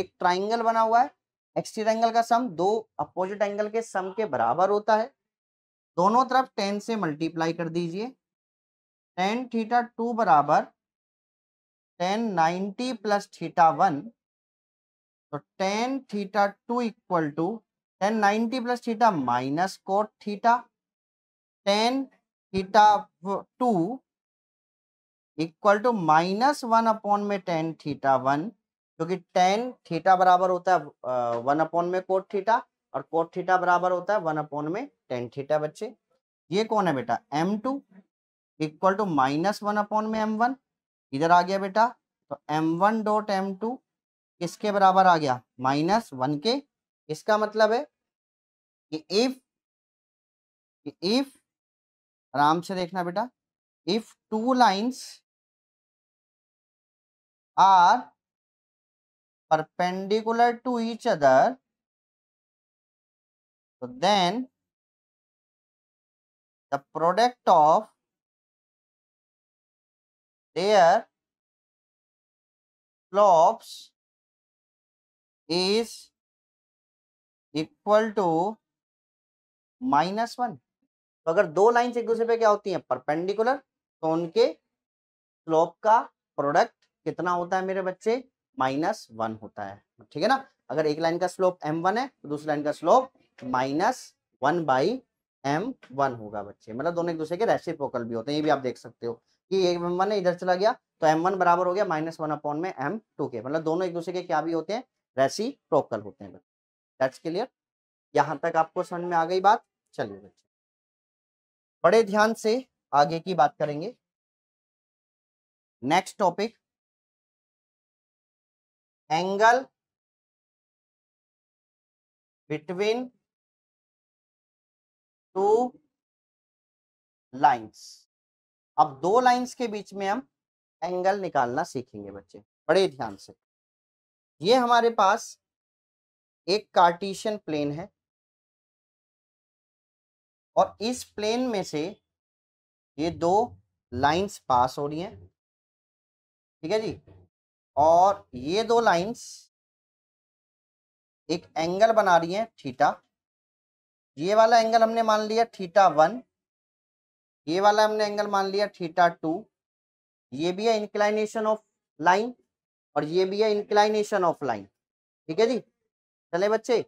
एक ट्राइंगल बना हुआ है एक्सटीरियर एंगल का सम दो अपोजिट एंगल के सम के बराबर होता है दोनों तरफ टेन से मल्टीप्लाई कर दीजिए टेन थीटा टू बराबर tan ninety plus theta one तो tan theta two equal to tan ninety plus theta minus cot theta tan theta two equal to minus one upon में टेन थीटा वन क्योंकि tan theta बराबर होता है one upon में cot theta और cot theta बराबर होता है वन अपॉन में टेन थीटा बच्चे ये कौन है बेटा M two equal to minus one upon में एम वन इधर आ गया बेटा तो M one dot M two किसके बराबर आ गया माइनस वन के इसका मतलब है कि इफ कि इफ आराम से देखना बेटा if two lines are perpendicular to each other तो then the product of their flops is equal to minus one तो अगर दो लाइन्स एक दूसरे पे क्या होती हैं परपेंडिकुलर तो उनके स्लोप का प्रोडक्ट कितना होता है मेरे बच्चे माइनस वन होता है ठीक है ना अगर एक लाइन का स्लोप एम वन है तो दूसरी लाइन का slope minus one by M one होगा बच्चे मतलब दोनों एक दूसरे के रेसिप्रोकल भी होते हैं ये भी आप देख सकते हो ये एम वन इधर चला गया तो एम वन बराबर हो गया माइनस वन अपॉन में एम टू के मतलब दोनों एक दूसरे के क्या भी होते हैं रेसी प्रोकल होते हैं दैट्स क्लियर यहां तक आपको समझ में आ गई बात चलिए बच्चे बड़े ध्यान से आगे की बात करेंगे next topic angle between two lines अब दो लाइंस के बीच में हम एंगल निकालना सीखेंगे बच्चे बड़े ध्यान से ये हमारे पास एक कार्टेशियन प्लेन है और इस प्लेन में से ये दो लाइंस पास हो रही हैं ठीक है जी और ये दो लाइंस एक एंगल बना रही हैं थीटा ये वाला एंगल हमने मान लिया थीटा वन ये वाला हमने एंगल मान लिया थीटा टू ये भी है इंक्लाइनेशन ऑफ लाइन और ये भी है इंक्लाइनेशन ऑफ लाइन ठीक है जी चले बच्चे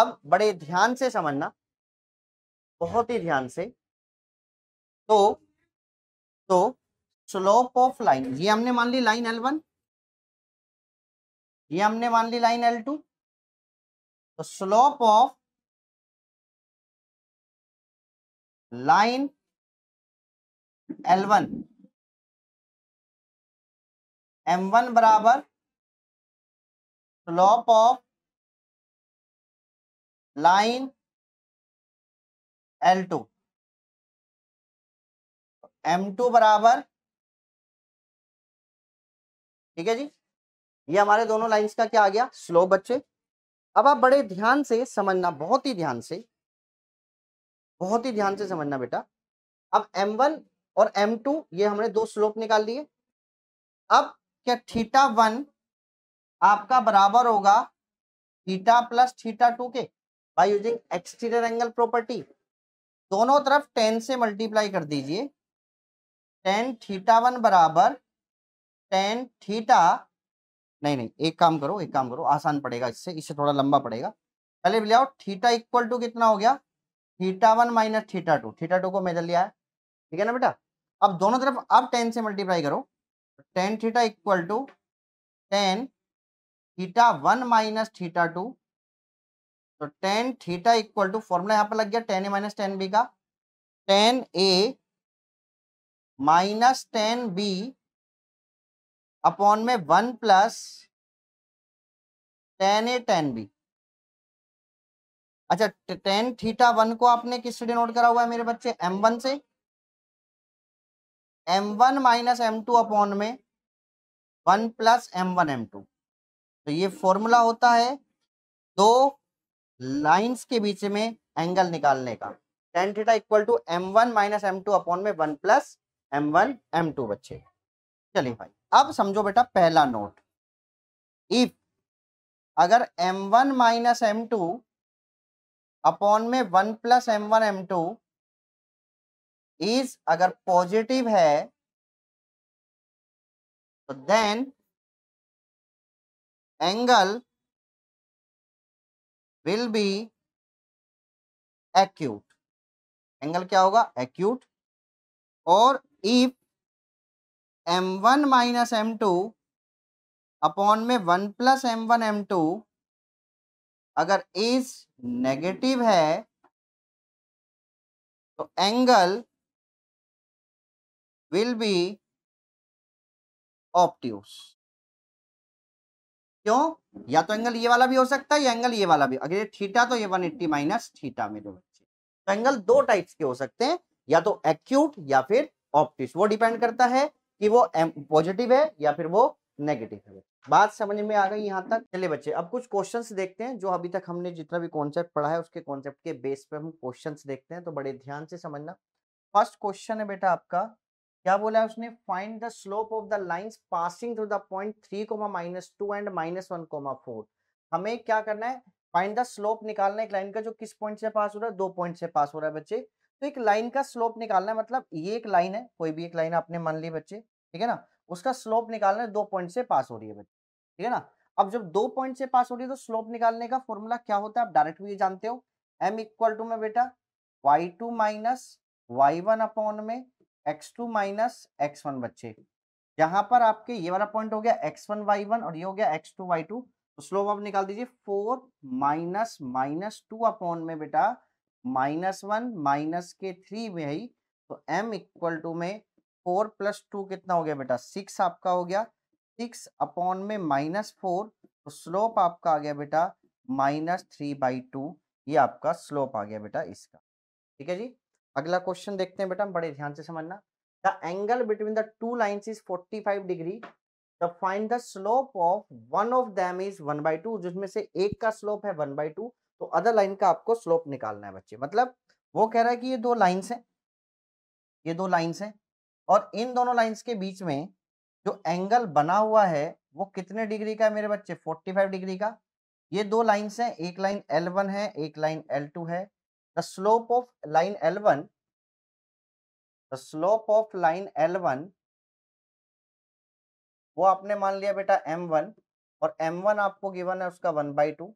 अब बड़े ध्यान से समझना बहुत ही ध्यान से तो तो स्लोप ऑफ लाइन ये हमने मान ली लाइन एल वन ये हमने मान ली लाइन एल टू तो slope of line L1 M1 बराबर slope of line L2 M2 बराबर ठीक है जी ये हमारे दोनों लाइंस का क्या आ गया स्लोप बच्चे अब आप बड़े ध्यान से समझना बहुत ही ध्यान से बहुत ही ध्यान से समझना बेटा अब m1 और m2 ये हमने दो स्लोप निकाल दिए अब क्या थीटा वन आपका बराबर होगा थीटा प्लस थीटा टू के by using exterior angle property दोनों तरफ टेन से मल्टीप्लाई कर दीजिए टेन थीटा वन बराबर टेन थीटा नहीं नहीं एक काम करो एक काम करो आसान पड़ेगा इससे इससे थोड़ा लंबा पड़ेगा पहले ले थीटा इक्वल टू कितना हो गया theta one minus theta two theta two को मेजर लिया है ठीक है ना बेटा अब दोनों तरफ अब टेन से मल्टीप्लाई करो tan theta equal to tan theta one minus theta two तो tan theta equal to formula यहाँ पर लग गया tan A minus tan B का tan A minus tan B upon में one plus tan A tan B अच्छा tan theta one को आपने किससे डिनोट करा हुआ है मेरे बच्चे एम वन से M one minus M two upon में one plus M one M two तो ये फॉर्मूला होता है दो लाइंस के बीच में एंगल निकालने का tan theta equal to M one minus M two upon में one plus M one M two बच्चे चलिए भाई अब समझो बेटा पहला नोट इफ अगर M one minus M two upon में one plus M one M two is अगर पॉजिटिव है तो then angle will be acute angle क्या होगा एक्यूट और if M one minus M two upon में one plus M one M two अगर is negative है तो एंगल विल बी obtuse क्यों या तो एंगल ये वाला भी हो सकता है या एंगल ये वाला भी अगर ये थीटा तो ये 180 एट्टी माइनस थीटा मेरे बच्चे तो एंगल दो टाइप्स के हो सकते हैं या तो एक्यूट या फिर ऑप्टिस वो डिपेंड करता है कि वो पॉजिटिव है या फिर वो नेगेटिव है बात समझ में आ गई यहाँ तक चले बच्चे अब कुछ क्वेश्चंस देखते हैं जो अभी तक हमने जितना भी कॉन्सेप्ट पढ़ा है उसके कॉन्सेप्ट के बेस पे हम क्वेश्चंस देखते हैं तो बड़े ध्यान से समझना फर्स्ट क्वेश्चन है बेटा आपका क्या बोला है उसने find the slope of the line passing through the point three comma minus two and minus one comma four हमें क्या करना है फाइंड द स्लोप निकालना एक लाइन का जो किस पॉइंट से पास हो रहा है दो पॉइंट से पास हो रहा है बच्चे तो एक लाइन का स्लोप निकालना है मतलब ये एक लाइन है कोई भी एक लाइन आपने मान ली बच्चे ठीक है ना उसका स्लोप निकालना है दो पॉइंट से पास हो रही है बच्चे ठीक है ना अब जब दो पॉइंट से पास हो रही है तो स्लोप निकालने का फॉर्मूला क्या होता है आप डायरेक्ट भी जानते हो एम इक्वल टू में बेटा y two minus y one upon में x two minus x one बच्चे यहाँ पर आपके ये वाला पॉइंट हो गया एक्स वन वाई वन और ये हो गया एक्स टू वाई टू तो स्लोप आप निकाल दीजिए four minus minus two upon में बेटा माइनस वन माइनस के थ्री में ही तो एम इक्वल टू में फोर प्लस टू कितना हो गया बेटा सिक्स आपका हो गया सिक्स अपॉन में माइनस फोर तो स्लोप आपका आ गया बेटा माइनस थ्री बाई टू ये आपका स्लोप आ गया बेटा इसका ठीक है जी अगला क्वेश्चन देखते हैं बेटा बड़े ध्यान से समझना the angle between the two line is forty five degree the find the slope of one of them is one by two जिसमें से एक का स्लोप है वन बाई टू तो अदर लाइन का आपको स्लोप निकालना है बच्चे मतलब वो कह रहा है कि ये दो लाइन्स हैं ये दो लाइन्स हैं और इन दोनों लाइंस के बीच में जो एंगल बना हुआ है वो कितने डिग्री का है मेरे बच्चे 45 डिग्री का ये दो लाइंस हैं एक लाइन L1 है एक लाइन L2 है the slope of line L1 the slope of line L1 वो आपने मान लिया बेटा M1 और M1 आपको गिवन है उसका वन बाई टू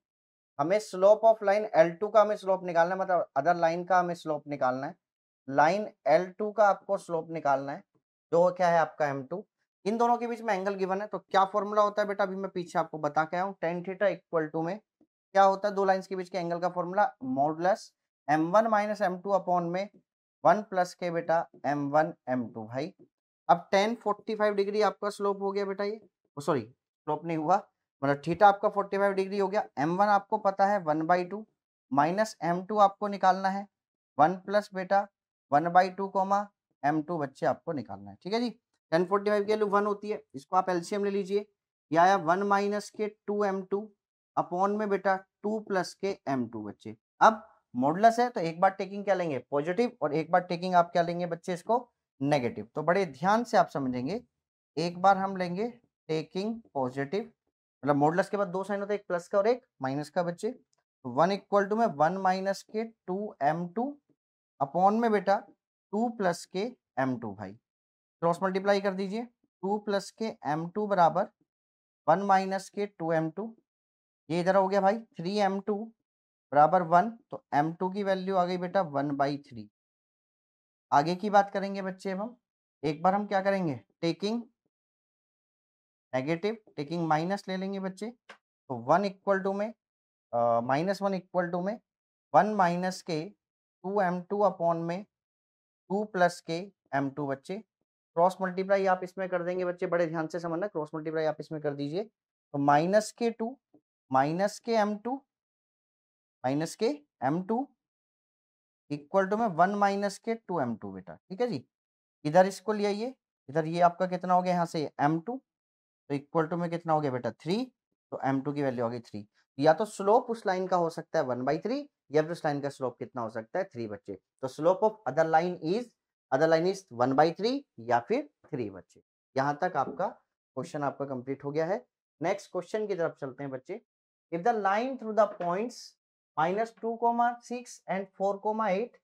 हमें स्लोप ऑफ लाइन L2 का हमें स्लोप निकालना है मतलब अदर लाइन का हमें स्लोप निकालना है लाइन एल टू का आपको स्लोप निकालना है जो क्या है आपका एम टू इन दोनों के बीच में एंगल गिवन है तो क्या फॉर्मूला होता है बेटा अभी मैं पीछे आपको बता के आऊँ टेन थीटा इक्वल टू में क्या होता है दो लाइन्स के बीच के एंगल का formula modulus M one minus M two upon में वन प्लस के बेटा एम वन एम टू भाई अब टेन फोर्टी फाइव डिग्री आपका स्लोप हो गया बेटा ये सॉरी स्लोप नहीं हुआ मतलब थीटा आपका फोर्टी फाइव डिग्री हो गया एम वन आपको पता है one by two minus M two आपको निकालना है वन प्लस बेटा one by two comma M two बच्चे आपको निकालना है ठीक है जी टेन फोर्टी फाइव की वैल्यू वन होती है इसको आप एलसीएम ले लीजिए ये आया वन माइनस के टू एम टू अपॉन में बेटा टू प्लस के एम टू बच्चे अब मॉडलस है तो एक बार टेकिंग क्या लेंगे पॉजिटिव और एक बार टेकिंग आप क्या लेंगे बच्चे इसको नेगेटिव तो बड़े ध्यान से आप समझेंगे एक बार हम लेंगे टेकिंग पॉजिटिव मतलब मॉडलस के बाद दो साइन होते हैं एक प्लस का और एक माइनस का बच्चे वन इक्वल टू में वन माइनस के टू एम टू अपॉन में बेटा टू प्लस के एम टू भाई क्रॉस मल्टीप्लाई कर दीजिए टू प्लस के एम टू बराबर वन माइनस के टू एम टू ये इधर हो गया भाई थ्री एम टू बराबर वन तो एम टू की वैल्यू आ गई बेटा वन बाई थ्री आगे की बात करेंगे बच्चे अब हम एक बार हम क्या करेंगे टेकिंग नेगेटिव टेकिंग माइनस ले लेंगे बच्चे तो वन इक्वल टू में माइनस वन इक्वल टू में वन माइनस के टू एम टू अपॉन में टू प्लस के एम टू बच्चे क्रॉस मल्टीप्लाई आप इसमें कर देंगे बच्चे बड़े ध्यान से समझना क्रॉस मल्टीप्लाई आप इसमें कर दीजिए तो माइनस के टू माइनस के एम टू माइनस के एम टू इक्वल टू में वन माइनस के टू एम टू बेटा ठीक है जी इधर इसको ले आइए इधर ये आपका कितना हो गया यहाँ से एम टू तो इक्वल टू में कितना हो गया बेटा थ्री तो एम टू की वैल्यू आ गई थ्री या तो स्लोप उस लाइन का हो सकता है वन बाई थ्री एवरेस्ट तो लाइन का स्लोप कितना हो सकता है थ्री बच्चे तो slope of other line is other line is one by three या फिर थ्री बच्चे यहाँ तक आपका क्वेश्चन आपका कंप्लीट हो गया है नेक्स्ट क्वेश्चन की तरफ चलते हैं बच्चे if the line through the points minus two comma six and four comma eight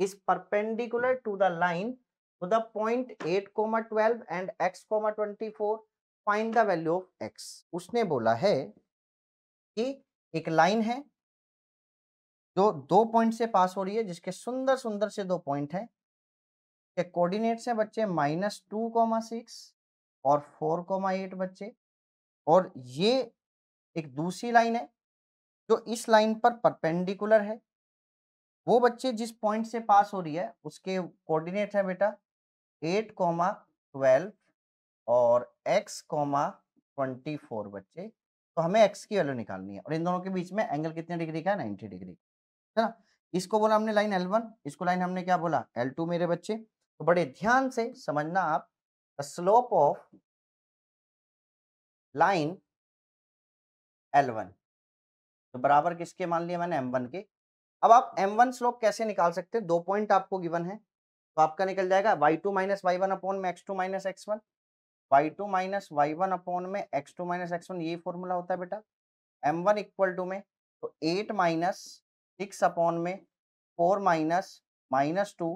is perpendicular to the line to to the point eight comma twelve and x comma twenty four find the value of x उसने बोला है कि एक line है जो दो point से pass हो रही है जिसके सुंदर सुंदर से दो पॉइंट है के कोऑर्डिनेट्स हैं बच्चे माइनस टू कोमा सिक्स और फोर कोमा एट बच्चे और ये एक दूसरी लाइन है जो इस लाइन पर परपेंडिकुलर है वो बच्चे जिस पॉइंट से पास हो रही है उसके कोऑर्डिनेट है बेटा एट कोमा ट्वेल्व और एक्स कोमा ट्वेंटी फोर बच्चे तो हमें एक्स की वैल्यू निकालनी है और इन दोनों के बीच में एंगल कितने डिग्री का है नाइन्टी डिग्री है ना इसको बोला हमने लाइन एल वन इसको लाइन हमने क्या बोला एल टू मेरे बच्चे तो बड़े ध्यान से समझना आप slope of line L one तो बराबर किसके मान लिया मैंने एम वन के अब आप एम वन स्लोप कैसे निकाल सकते हैं दो पॉइंट आपको गिवन है तो आपका निकल जाएगा y two minus y one upon में x two minus x one y two minus y one upon में x two minus x one यही फॉर्मूला होता है बेटा एम वन इक्वल टू में तो एट माइनस सिक्स अपॉन में four minus minus two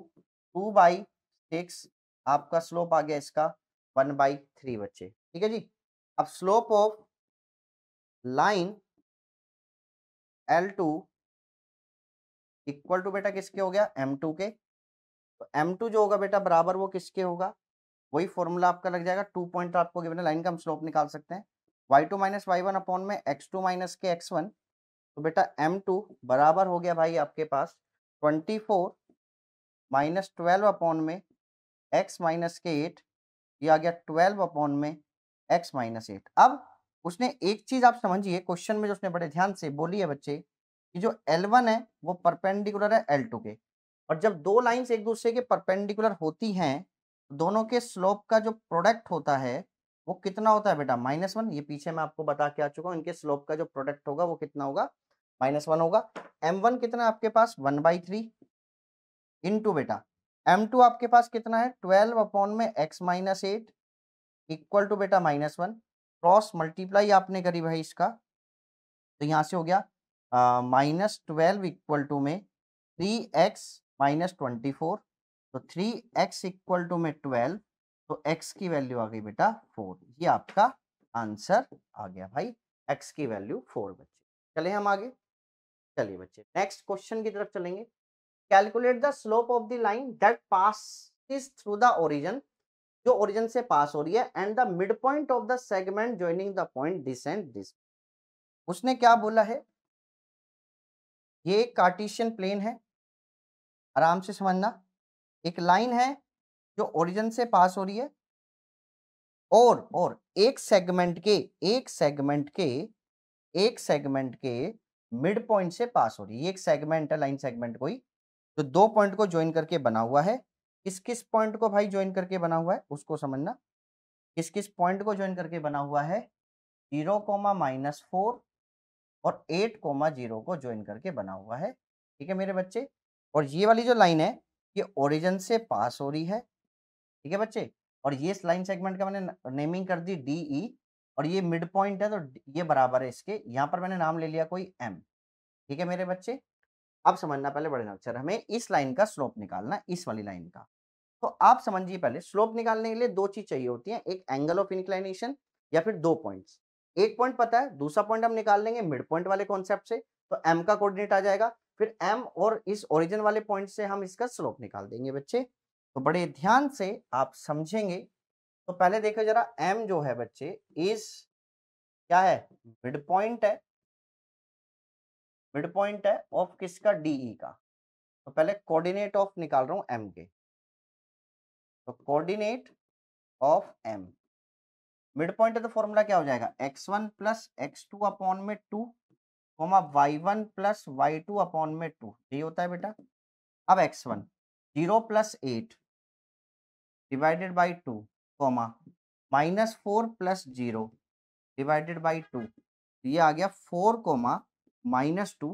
two by six आपका slope आ गया इसका वन बाई थ्री बच्चे ठीक है जी अब slope of line L two equal to बेटा किसके हो गया एम टू के तो एम टू जो होगा बेटा बराबर वो किसके होगा वही फॉर्मूला आपका लग जाएगा टू पॉइंट आपको लाइन का हम स्लोप निकाल सकते हैं y two minus y one upon में एक्स टू माइनस के एक्स वन तो बेटा एम टू बराबर हो गया भाई आपके पास twenty four minus twelve upon में एक्स माइनस के एट ये आ गया ट्वेल्व अपॉन में एक्स माइनस एट अब उसने एक चीज़ आप समझिए क्वेश्चन में जो उसने बड़े ध्यान से बोली है बच्चे कि जो L1 है वो परपेंडिकुलर है L2 के और जब दो लाइंस एक दूसरे के परपेंडिकुलर होती हैं तो दोनों के स्लोप का जो प्रोडक्ट होता है वो कितना होता है बेटा माइनस वन ये पीछे मैं आपको बता के आ चुका हूँ इनके स्लोप का जो प्रोडक्ट होगा वो कितना होगा माइनस वन होगा एम वन कितना आपके पास वन बाई थ्री इंटू बेटा एम टू आपके पास कितना है ट्वेल्व अपॉन में x minus eight equal to बेटा माइनस वन क्रॉस मल्टीप्लाई आपने करी भाई इसका तो यहाँ से हो गया माइनस ट्वेल्व इक्वल टू में three x minus twenty four तो थ्री एक्स इक्वल टू में ट्वेल्व तो एक्स की वैल्यू आ गई बेटा फोर ये आपका आंसर आ गया भाई एक्स की वैल्यू फोर बच्चे चले हम आगे चलिए बच्चे नेक्स्ट क्वेश्चन की तरफ चलेंगे calculate the slope of the line that passes through the origin जो ओरिजन से पास हो रही है and the mid point of the segment joining the point this and this उसने क्या बोला है ये एक कार्टिशियन प्लेन है आराम से समझना एक लाइन है जो ओरिजन से पास हो रही है और और एक सेगमेंट के एक सेगमेंट के एक सेगमेंट के मिड पॉइंट से पास हो रही है एक सेगमेंट है लाइन सेगमेंट कोई तो दो पॉइंट को ज्वाइन करके बना हुआ है किस किस पॉइंट को भाई ज्वाइन करके बना हुआ है उसको समझना किस किस पॉइंट को ज्वाइन करके बना हुआ है जीरो कोमा माइनस फोर और एट कोमा जीरो को ज्वाइन करके बना हुआ है ठीक है मेरे बच्चे और ये वाली जो लाइन है ये ओरिजिन से पास हो रही है ठीक है बच्चे और ये इस लाइन सेगमेंट का मैंने नेमिंग कर दी डी ई e और ये मिड पॉइंट है तो ये बराबर है इसके यहाँ पर मैंने नाम ले लिया कोई एम ठीक है मेरे बच्चे अब समझना पहले बड़े अक्षर हमें इस लाइन का स्लोप निकालना इस वाली लाइन का तो आप समझिए पहले स्लोप निकालने के लिए दो चीज चाहिए होती है एक एंगल ऑफ इंक्लाइनेशन या फिर दो पॉइंट्स एक पॉइंट पता है दूसरा पॉइंट हम निकाल लेंगे मिड पॉइंट वाले कॉन्सेप्ट से तो एम का कोऑर्डिनेट आ जाएगा फिर एम और इस ओरिजिन वाले पॉइंट से हम इसका स्लोप निकाल देंगे बच्चे तो बड़े ध्यान से आप समझेंगे तो पहले देखो जरा एम जो है बच्चे इस क्या है मिड पॉइंट है मिड पॉइंट है ऑफ किसका डीई का तो पहले कोऑर्डिनेट ऑफ निकाल रहा हूं एम के तो coordinate of M mid point है तो फॉर्मूला क्या हो जाएगा x one plus x two upon में two comma y one plus y two upon में टू ये होता है बेटा अब x one zero plus eight divided by two comma minus four plus zero divided by two ये आ गया फोर कॉमा माइनस टू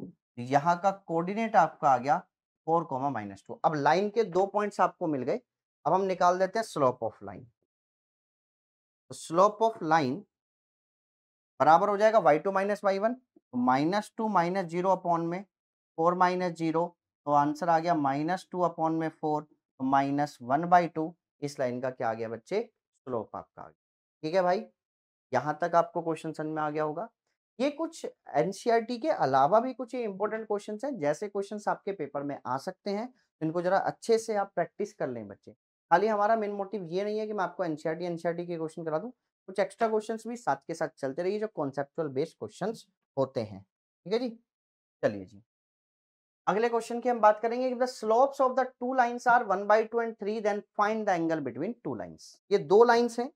यहाँ का कोऑर्डिनेट आपका आ गया फोर कॉमा माइनस टू अब लाइन के दो पॉइंट्स आपको मिल गए अब हम निकाल देते हैं स्लोप ऑफ लाइन तो स्लोप ऑफ लाइन बराबर हो जाएगा y two minus y one तो minus two minus zero upon में फोर माइनस जीरो तो आंसर आ गया माइनस टू अपॉन में फोर तो माइनस वन बाई टू इस लाइन का क्या आ गया बच्चे श्लोक आपका आ गया ठीक है भाई यहाँ तक आपको क्वेश्चन समझ में आ गया होगा ये कुछ एनसीईआरटी e के अलावा भी कुछ इंपॉर्टेंट क्वेश्चन हैं जैसे क्वेश्चन आपके पेपर में आ सकते हैं इनको जरा अच्छे से आप प्रैक्टिस कर लें बच्चे खाली हमारा मेन मोटिव ये नहीं है कि मैं आपको एनसीईआरटी एनसीईआरटी e e के क्वेश्चन करा दूँ कुछ एक्स्ट्रा क्वेश्चन भी साथ के साथ चलते रहिए जो कॉन्सेप्चुअल बेस्ड क्वेश्चन होते हैं ठीक है जी चलिए जी अगले क्वेश्चन की हम बात करेंगे कि slopes of the two lines are one by two and three then find the angle between two lines ये दो लाइंस हैं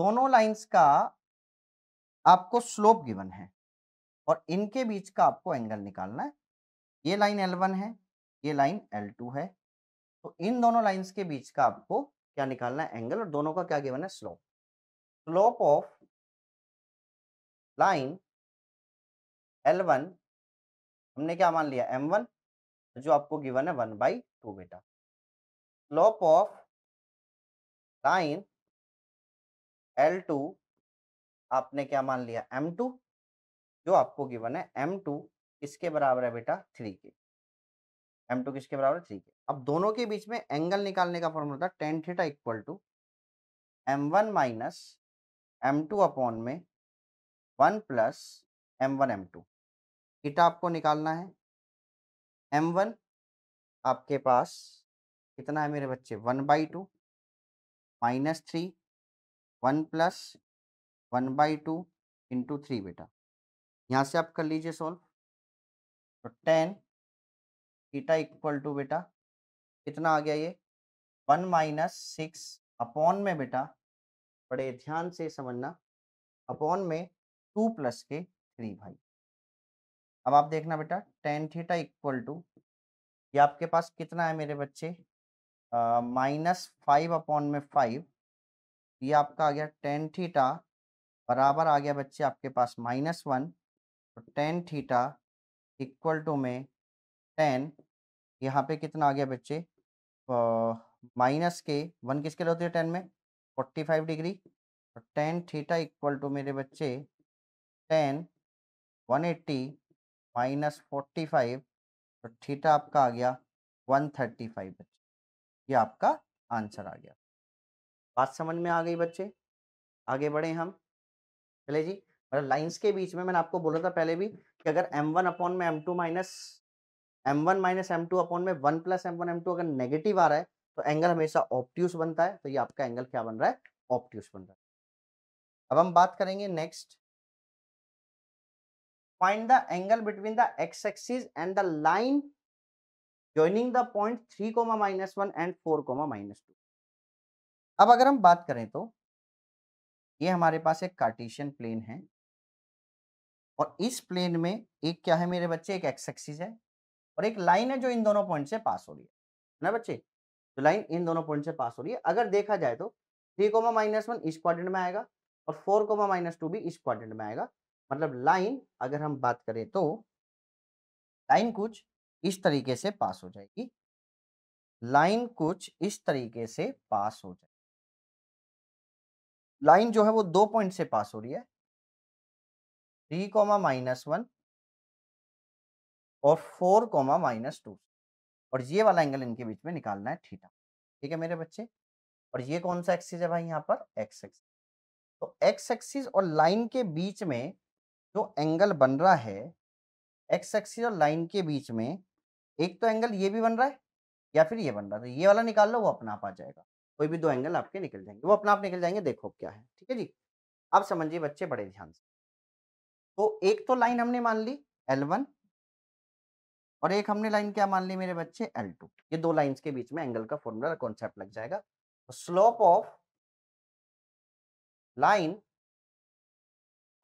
दोनों लाइंस का आपको स्लोप गिवन है और इनके बीच का आपको एंगल निकालना है ये लाइन L1 है ये लाइन L2 है तो इन दोनों लाइंस के बीच का आपको क्या निकालना है एंगल और दोनों का क्या गिवन है slope slope of line L1 हमने क्या मान लिया एम वन तो जो आपको गिवन है वन बाई टू बेटा slope of line L two आपने क्या मान लिया एम टू जो आपको गिवन है एम टू किसके बराबर है बेटा थ्री के एम टू किसके बराबर है थ्री के अब दोनों के बीच में एंगल निकालने का फॉर्मूला था tan theta equal to M one minus M two upon में one plus M one M two theta आपको निकालना है एम वन आपके पास कितना है मेरे बच्चे one by two minus three one plus one by two into three बेटा यहाँ से आप कर लीजिए सॉल्व तो टेन थीटा इक्वल टू बेटा कितना आ गया ये वन माइनस सिक्स अपॉन में बेटा बड़े ध्यान से समझना अपॉन में टू प्लस के थ्री भाई अब आप देखना बेटा टेन थीटा इक्वल टू ये आपके पास कितना है मेरे बच्चे माइनस फाइव अपॉन में फाइव ये आपका आ गया टेन थीटा बराबर आ गया बच्चे आपके पास माइनस वन तो टेन थीटा इक्वल टू में टेन यहाँ पे कितना आ गया बच्चे माइनस के वन किसके लिए होती है टेन में फोर्टी फाइव डिग्री तो टेन थीटा इक्वल टू मेरे बच्चे tan one eighty minus forty five तो थीटा आपका आ गया वन थर्टी फाइव बच्चे ये आपका आंसर आ गया बात समझ में आ गई बच्चे आगे बढ़े हम चले जी मतलब लाइंस के बीच में मैंने आपको बोला था पहले भी कि अगर एम वन अपॉन में M two minus M one minus M two upon में one plus M one M two अगर नेगेटिव आ रहा है तो एंगल हमेशा ऑप्ट्यूस बनता है तो ये आपका एंगल क्या बन रहा है ऑप्ट्यूस बन रहा है अब हम बात करेंगे next find the angle between the x axis and the line joining the point 3 comma minus one and 4 comma minus 2 अब अगर हम बात करें तो ये हमारे पास एक कार्टेशियन प्लेन है और इस प्लेन में एक क्या है मेरे बच्चे एक एक्स एक्सिस है और एक लाइन है जो इन दोनों पॉइंट से पास हो रही है ना बच्चे तो लाइन इन दोनों पॉइंट से पास हो रही है अगर देखा जाए तो थ्री कोमा माइनस वन इस क्वाड्रेंट में आएगा और फोर कोमा माइनस टू भी इस क्वाड्रेंट में आएगा मतलब लाइन अगर हम बात करें तो लाइन कुछ इस तरीके से पास हो जाएगी लाइन कुछ इस तरीके से पास हो जाएगी लाइन जो है वो दो पॉइंट से पास हो रही है थ्री कॉमा माइनस वन और फोर कॉमा माइनस टू और ये वाला एंगल इनके बीच में निकालना है थीटा ठीक है मेरे बच्चे और ये कौन सा एक्सिस है भाई यहाँ पर एक्स एक्सिस तो एक्स एक्सिस और लाइन के बीच में जो तो एंगल बन रहा है एक्स एक्सिस और लाइन के बीच में एक तो एंगल ये भी बन रहा है या फिर ये बन रहा है तो ये वाला निकाल लो वो अपना आप आ जाएगा कोई भी दो एंगल आपके निकल जाएंगे वो अपना आप निकल जाएंगे देखो क्या है ठीक है जी आप समझिए बच्चे बड़े ध्यान से तो एक तो लाइन हमने मान ली एल वन और एक हमने लाइन क्या मान ली मेरे बच्चे एल टू ये दो लाइन के बीच में एंगल का फॉर्मूला कॉन्सेप्ट लग जाएगा तो slope of line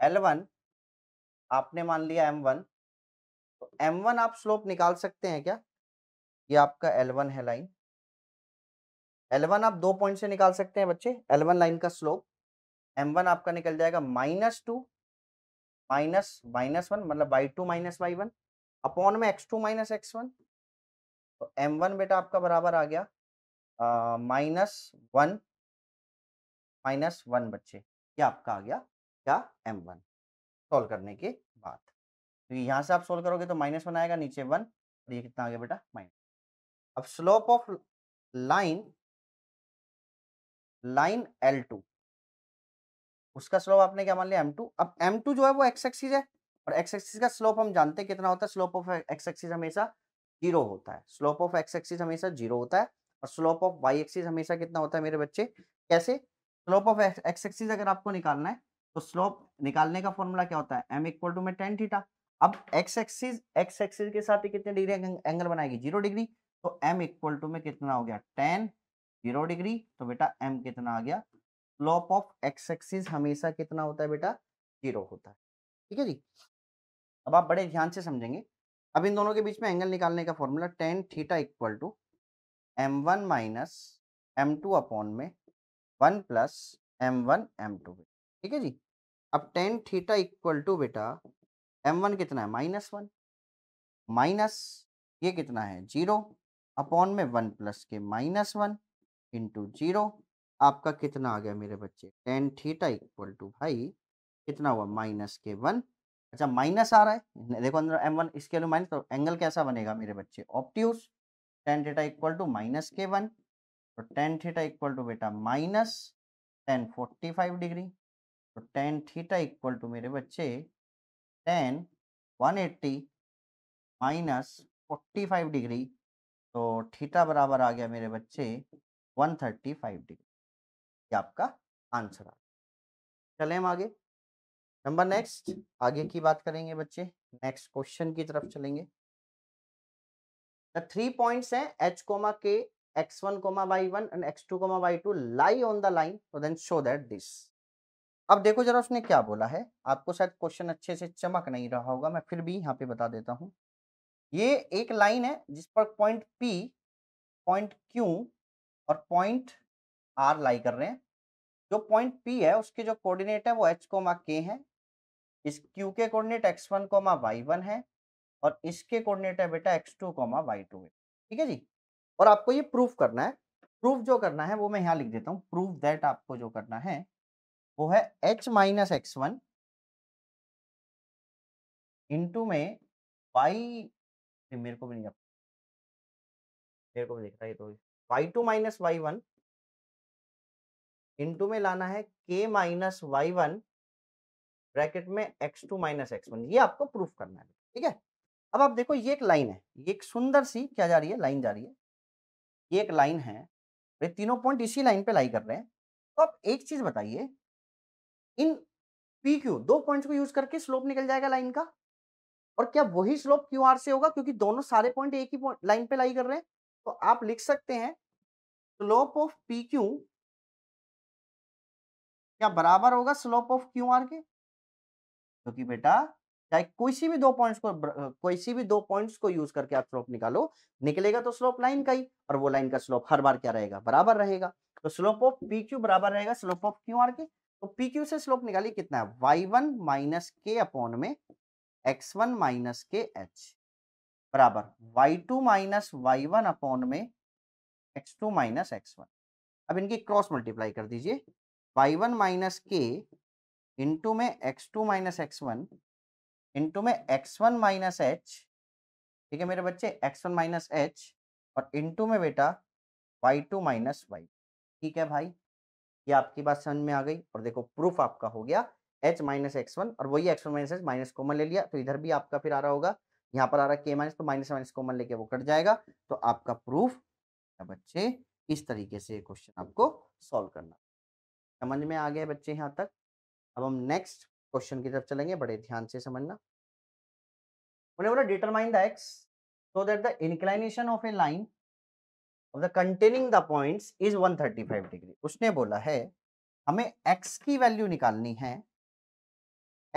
L one आपने मान लिया एम वन तो एम वन आप स्लोप निकाल सकते हैं क्या ये आपका एल वन है लाइन एल वन आप दो पॉइंट से निकाल सकते हैं बच्चे एल वन लाइन का स्लोप एम वन आपका निकल जाएगा minus two minus minus one मतलब y two minus y one upon में x two minus x one तो एम वन बेटा आपका बराबर आ गया माइनस वन माइनस वन बच्चे ये आपका आ गया क्या एम वन सॉल्व करने के बात तो यहाँ से आप सोल्व करोगे तो माइनस वन आएगा नीचे वन और ये कितना आ गया बेटा माइनस अब slope of line line L two उसका स्लोप आपने क्या मान लिया एम टू अब एम टू जो है वो एक्स एक्सिस है और एक्स एक्सिस का स्लोप हम जानते हैं कितना होता है स्लोप ऑफ एक्स एक्सिस हमेशा जीरो होता है स्लोप ऑफ एक्स एक्सिस हमेशा जीरो होता है और स्लोप ऑफ वाई एक्सिस हमेशा कितना होता है मेरे बच्चे कैसे स्लोप ऑफ एक्स एक्सिस अगर आपको निकालना है तो स्लोप निकालने का फॉर्मूला क्या होता है एम इक्वल टू में टेन थीटा अब एक्स एक्सिस एक्स एक्सिस के साथ कितने डिग्री एंगल बनाएगी जीरो डिग्री तो एम इक्वल टू में कितना हो गया टेन जीरो डिग्री तो बेटा एम कितना आ गया स्लोप ऑफ एक्स एक्सिस हमेशा कितना होता है बेटा जीरो होता है ठीक है जी अब आप बड़े ध्यान से समझेंगे अब इन दोनों के बीच में एंगल निकालने का formula tan theta equal to M one minus M two upon में one plus M one M two ठीक है जी अब टेन थीटा इक्वल टू बेटा एम वन कितना है माइनस वन माइनस ये कितना है जीरो अपॉन में वन प्लस के माइनस वन इंटू जीरो आपका कितना आ गया मेरे बच्चे टेन थीटा इक्वल टू भाई कितना हुआ माइनस के वन अच्छा माइनस आ रहा है देखो अंदर एम वन इसके लिए माइनस तो एंगल कैसा बनेगा मेरे बच्चे obtuse tan theta equal to minus के वन तो टेन थीटा इक्वल टू बेटा minus tan forty five degree तो टेन थीटा इक्वल टू मेरे बच्चे tan one eighty minus forty five degree तो थीटा बराबर आ गया मेरे बच्चे वन थर्टी फाइव डिग्री ये आपका आंसर आ चले हम आगे नंबर नेक्स्ट आगे की बात करेंगे बच्चे नेक्स्ट क्वेश्चन की तरफ चलेंगे थ्री पॉइंट्स हैं h comma k x one comma y one and x two comma y two lie on the line तो देन शो दैट दिस अब देखो जरा उसने क्या बोला है आपको शायद क्वेश्चन अच्छे से चमक नहीं रहा होगा मैं फिर भी यहाँ पे बता देता हूँ ये एक लाइन है जिस पर पॉइंट पी पॉइंट क्यू और पॉइंट आर लाई कर रहे हैं जो पॉइंट पी है उसके जो कोऑर्डिनेट है वो एच कोमा के है इस क्यू के coordinate x one comma y one है और इसके कोऑर्डिनेट है बेटा x two comma y two है ठीक है जी और आपको ये प्रूफ करना है प्रूफ जो करना है वो मैं यहाँ लिख देता हूँ प्रूफ दैट आपको जो करना है वो है h minus x one into में वाई मेरे को भी नहीं मेरे को भी देखता है तो y two minus y one into में लाना है k minus y one bracket में x two minus x one ये आपको प्रूफ करना है ठीक है अब आप देखो ये एक लाइन है ये एक सुंदर सी क्या जा रही है लाइन जा रही है ये एक लाइन है ये तीनों पॉइंट इसी लाइन पे लाई कर रहे हैं तो आप एक चीज बताइए इन पी क्यू दो पॉइंट्स को यूज करके स्लोप निकल जाएगा लाइन का और क्या वही स्लोप क्यू आर से होगा क्योंकि दोनों सारे पॉइंट एक ही लाइन पे लाई कर रहे हैं तो आप लिख सकते हैं स्लोप ऑफ पी क्यू क्या बराबर होगा स्लोप ऑफ क्यू आर के क्योंकि तो बेटा चाहे कोई सी भी दो पॉइंट्स को कोई सी भी दो पॉइंट्स को यूज करके आप स्लोप निकालो निकलेगा तो स्लोप लाइन का ही और वो लाइन का स्लोप हर बार क्या रहेगा बराबर रहेगा तो स्लोप ऑफ पी क्यू बराबर रहेगा स्लोप ऑफ क्यू आर के तो पी क्यू से स्लोप निकालिए कितना है y one minus k upon में एक्स वन माइनस के एच बराबर y two minus y one upon में x two minus x one अब इनकी क्रॉस मल्टीप्लाई कर दीजिए y one minus k into में x two minus x one into में एक्स वन माइनस एच ठीक है मेरे बच्चे एक्स वन माइनस एच और इंटू में बेटा वाई टू माइनस वाई ठीक है भाई ये आपकी बात समझ में आ गई और देखो प्रूफ आपका हो गया एच माइनस एक्स वन और वही x one minus h minus common ले लिया तो इधर भी आपका फिर आ रहा होगा यहाँ पर आ रहा है के माइनस तो माइनस माइनस कॉमन लेके वो कट जाएगा तो आपका प्रूफ बच्चे इस तरीके से क्वेश्चन आपको सॉल्व करना समझ में आ गया बच्चे यहाँ तक अब हम नेक्स्ट क्वेश्चन की तरफ चलेंगे बड़े ध्यान से समझना उन्हें बोला determine the x so that the inclination of a line of the containing the points is 135 degree उसने बोला है हमें x की वैल्यू निकालनी है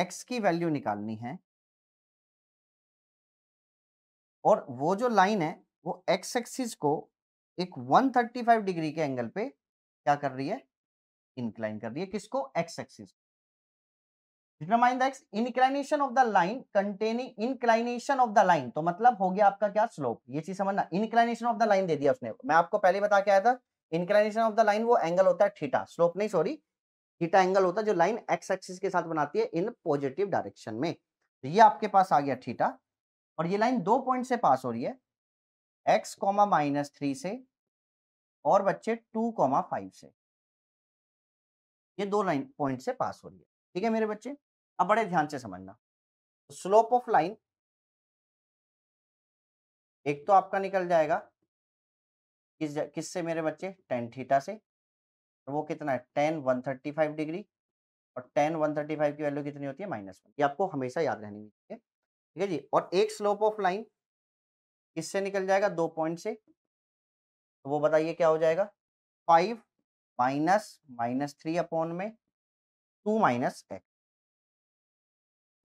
x की वैल्यू निकालनी है और वो जो लाइन है वो x एक्सिस को एक 135 डिग्री के एंगल पे क्या कर रही है इंक्लाइन कर रही है किसको x एक्सिस को determine the x inclination of the line containing inclination of the line तो मतलब हो गया आपका क्या स्लोप ये चीज समझना इनक्लाइनेशन ऑफ द लाइन दे दिया उसने मैं आपको पहले बता के आया था इनक्लाइनेशन ऑफ द लाइन वो एंगल होता है थीटा स्लोप नहीं सॉरी थीटा एंगल होता है जो लाइन एक्स एक्सिस के साथ बनाती है इन पॉजिटिव डायरेक्शन में तो ये आपके पास आ गया थीटा और ये लाइन दो पॉइंट से पास हो रही है एक्स कॉमा माइनस थ्री से और बच्चे टू कॉमा फाइव से ये दो लाइन पॉइंट से पास हो रही है ठीक है मेरे बच्चे अब बड़े ध्यान से समझना स्लोप ऑफ लाइन एक तो आपका निकल जाएगा किस जा, किस से मेरे बच्चे टेन थीटा से तो वो कितना है tan one thirty five degree और टेन वन थर्टी फाइव की वैल्यू कितनी होती है माइनस वन ये आपको हमेशा याद रहनी है ठीक है जी और एक स्लोप ऑफ लाइन किससे निकल जाएगा दो पॉइंट से तो वो बताइए क्या हो जाएगा five minus minus three upon में टू माइनस एक्स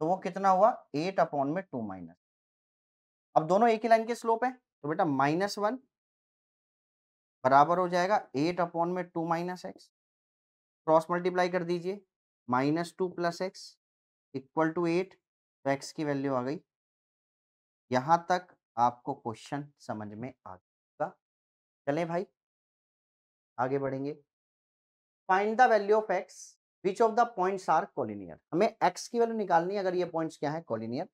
तो वो कितना हुआ एट अपॉन में टू माइनस अब दोनों एक ही लाइन के स्लोप है तो बेटा माइनस वन बराबर हो जाएगा एट अपॉन में two minus x cross multiply कर दीजिए minus two plus x equal to eight तो एक्स की वैल्यू आ गई यहां तक आपको क्वेश्चन समझ में आ गया चले भाई आगे बढ़ेंगे find the value of x which of the points are collinear हमें एक्स की वैल्यू निकालनी है अगर ये पॉइंट्स क्या है कॉलिनियर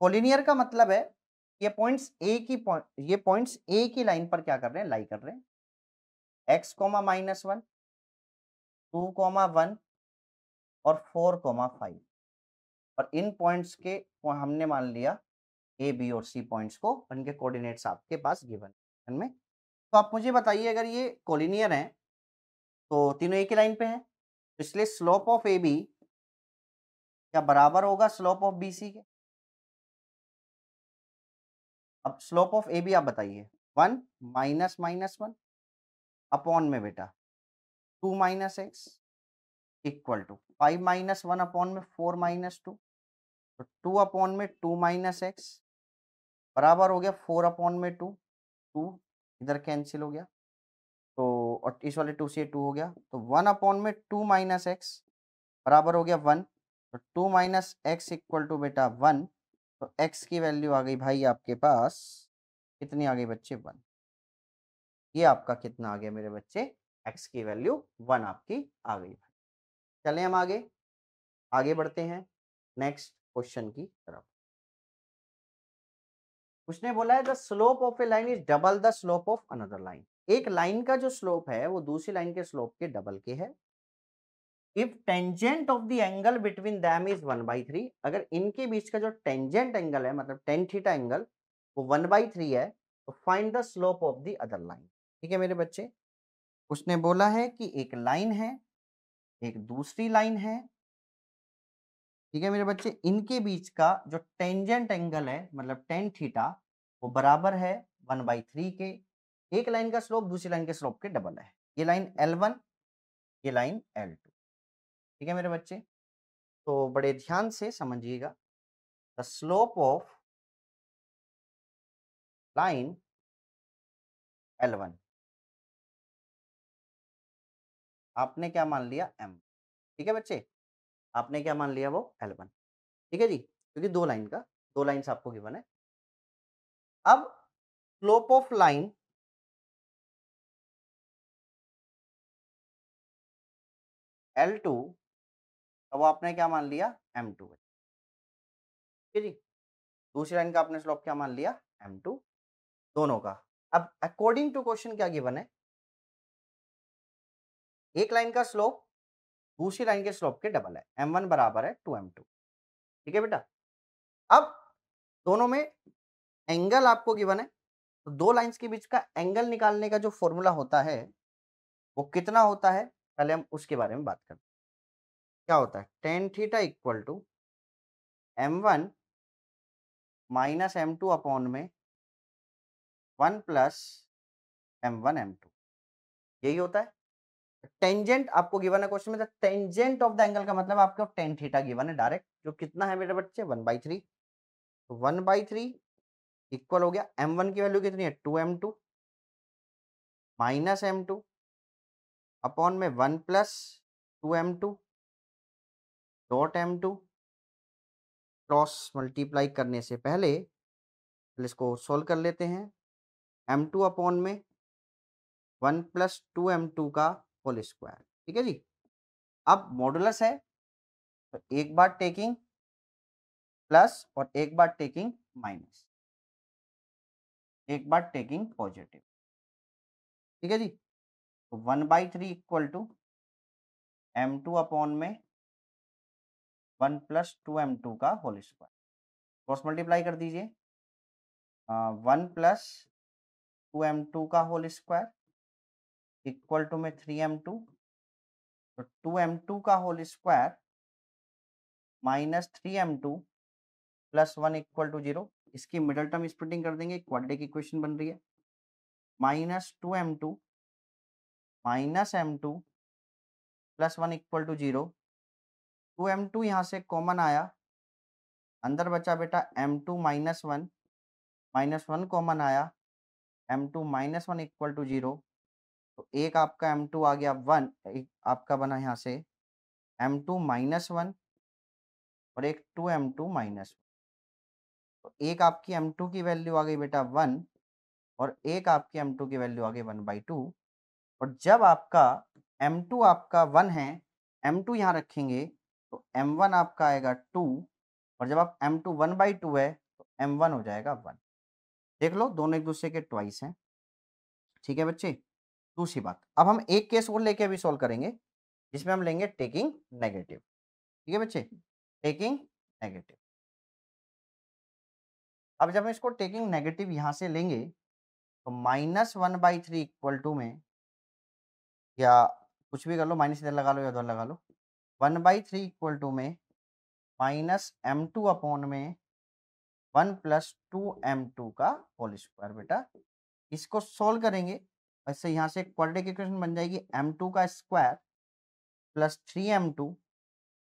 कॉलिनियर का मतलब है ये पॉइंट्स ए की पॉइंट ये पॉइंट्स ए की लाइन पर क्या कर रहे हैं लाई कर रहे हैं x comma minus one two comma one और फोर कॉमा फाइव और इन पॉइंट्स के हमने मान लिया ए बी और सी पॉइंट्स को उनके कोऑर्डिनेट्स आपके पास गिवन में तो आप मुझे बताइए अगर ये कॉलिनियर हैं तो तीनों एक ही लाइन पे हैं इसलिए स्लोप ऑफ ए बी क्या बराबर होगा स्लोप ऑफ बी सी के अब स्लोप ऑफ ए बी आप बताइए one minus minus one upon में बेटा two minus x equal to five minus one upon में फोर माइनस टू तो टू अपॉन में टू माइनस एक्स बराबर हो गया फोर अपॉन में टू टू इधर कैंसिल हो गया और इस वाले टू से टू हो गया तो वन अपॉन में टू माइनस एक्स बराबर हो गया वन तो two minus x equal to बेटा वन तो एक्स की वैल्यू आ गई भाई आपके पास कितनी आ गई बच्चे वन ये आपका कितना आ गया मेरे बच्चे एक्स की वैल्यू वन आपकी आ गई चले हम आगे आगे बढ़ते हैं नेक्स्ट क्वेश्चन की तरफ उसने बोला है the slope of a line is double the slope of another line एक लाइन का जो स्लोप है वो दूसरी लाइन के स्लोप के डबल के है if tangent of the angle between them is one by three अगर इनके बीच का जो टेंजेंट एंगल है मतलब टेन थीटा एंगल वो वन बाई थ्री है तो find the slope of the other line ठीक है मेरे बच्चे उसने बोला है कि एक लाइन है एक दूसरी लाइन है ठीक है मेरे बच्चे इनके बीच का जो टेंजेंट एंगल है मतलब टेन थीटा वो बराबर है वन बाई थ्री के एक लाइन का स्लोप दूसरी लाइन के स्लोप के डबल है ये लाइन एल वन ये लाइन एल टू ठीक है मेरे बच्चे तो बड़े ध्यान से समझिएगा the slope of line L one आपने क्या मान लिया एम ठीक है बच्चे आपने क्या मान लिया वो एल वन ठीक है जी क्योंकि दो लाइन का दो लाइन आपको गिवन है अब slope of line L two तब आपने क्या मान लिया एम टू ठीक है जी दूसरी लाइन का आपने स्लोप क्या मान लिया एम टू दोनों का अब अकॉर्डिंग टू क्वेश्चन क्या गिवन है एक लाइन का स्लोप दूसरी लाइन के स्लोप के डबल है एम वन बराबर है टू एम टू ठीक है बेटा अब दोनों में एंगल आपको गिवन है तो दो लाइंस के बीच का एंगल निकालने का जो फॉर्मूला होता है वो कितना होता है पहले हम उसके बारे में बात करते हैं क्या होता है tan theta equal to M one minus M two upon में one plus M one M two यही होता है टेंजेंट आपको गिवन है क्वेश्चन में टेंजेंट ऑफ द एंगल का मतलब आपको टेन थीटा गिवन है डायरेक्ट जो कितना है मेरे बच्चे वन बाई थ्री तो वन बाई थ्री इक्वल हो गया एम वन की वैल्यू कितनी है two M two minus M two upon में one plus two M two dot M two cross multiply करने से पहले इसको सोल्व कर लेते हैं एम टू अपॉन में one plus two M two का होल स्क्वायर ठीक है जी अब मॉडुलस है तो एक बार टेकिंग प्लस और एक बार टेकिंग माइनस एक बार टेकिंग पॉजिटिव ठीक है जी तो one by three equal to M two upon में one plus two M two का होल स्क्वायर क्रॉस मल्टीप्लाई कर दीजिए one plus two M two का होल स्क्वायर इक्वल टू में थ्री एम टू तो टू एम टू का whole square minus three M two plus one equal to zero इसकी middle term splitting कर देंगे quadratic equation बन रही है minus two M two minus M two plus one equal to zero two M two यहाँ से common आया अंदर बचा बेटा M two minus one minus one common आया M two minus one equal to zero तो एक आपका एम टू आ गया वन एक आपका बना यहाँ से एम टू माइनस वन और एक टू एम टू माइनस तो एक आपकी एम टू की वैल्यू आ गई बेटा वन और एक आपकी एम टू की वैल्यू आ गई वन बाई टू और जब आपका M2 आपका वन है M2 टू यहाँ रखेंगे तो M1 आपका आएगा टू और जब आप M2 to one by to है तो M1 हो जाएगा वन देख लो दोनों एक दूसरे के ट्वाइस हैं ठीक है बच्चे दूसरी बात अब हम एक केस और लेके अभी सॉल्व करेंगे जिसमें हम लेंगे टेकिंग नेगेटिव ठीक है बच्चे टेकिंग नेगेटिव अब जब हम इसको टेकिंग नेगेटिव यहाँ से लेंगे तो minus one by three equal to में या कुछ भी कर लो माइनस इधर लगा लो या उधर लगा लो one by three equal to में माइनस एम टू अपॉन में one plus two M two का होल स्क्वायर बेटा इसको सोल्व करेंगे वैसे यहाँ से क्वाड्रेटिक इक्वेशन बन जाएगी एम टू का square plus three M two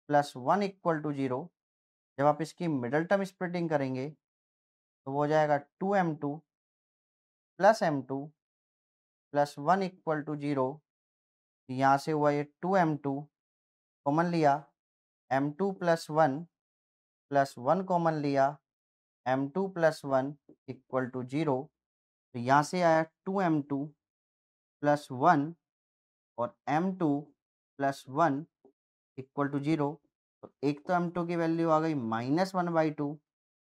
plus one equal to zero जब आप इसकी मिडल टर्म स्प्लिटिंग करेंगे तो वो हो जाएगा two M two plus M two plus one equal to zero यहाँ से हुआ ये टू एम टू कॉमन लिया M two plus one plus one common लिया M two plus one equal to zero तो यहाँ से आया two M two plus one और M two plus one equal to zero तो एक तो एम टू की वैल्यू आ गई माइनस वन बाई टू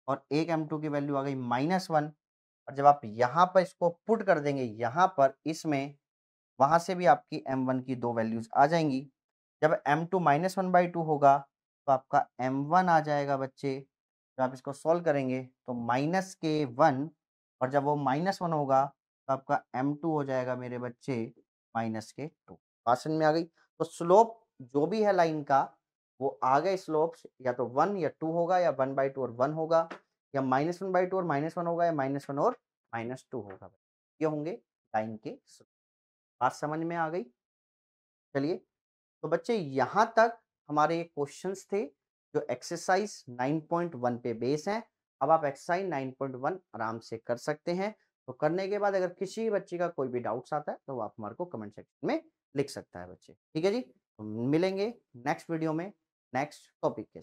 और एक एम टू की वैल्यू आ गई माइनस वन और जब आप यहाँ पर इसको पुट कर देंगे यहाँ पर इसमें वहाँ से भी आपकी एम वन की दो वैल्यूज आ जाएंगी जब M two minus one by two होगा तो आपका एम वन आ जाएगा बच्चे जब आप इसको सॉल्व करेंगे तो माइनस के वन और जब वो माइनस वन होगा तो आपका एम टू हो जाएगा मेरे बच्चे माइनस के टू पासन में आ गई तो स्लोप जो भी है लाइन का वो आ गए स्लोप या तो वन या टू होगा या वन बाई टू और वन होगा या माइनस वन बाई टू और माइनस वन होगा या माइनस वन और माइनस टू होगा ये होंगे लाइन के स्लोप बात समझ में आ गई चलिए तो बच्चे यहाँ तक हमारे ये क्वेश्चंस थे जो एक्सरसाइज 9.1 पे बेस हैं अब आप एक्सरसाइज 9.1 आराम से कर सकते हैं तो करने के बाद अगर किसी बच्चे का कोई भी डाउट्स आता है तो आप हमारे को कमेंट सेक्शन में लिख सकता है बच्चे ठीक है जी तो मिलेंगे नेक्स्ट वीडियो में नेक्स्ट टॉपिक के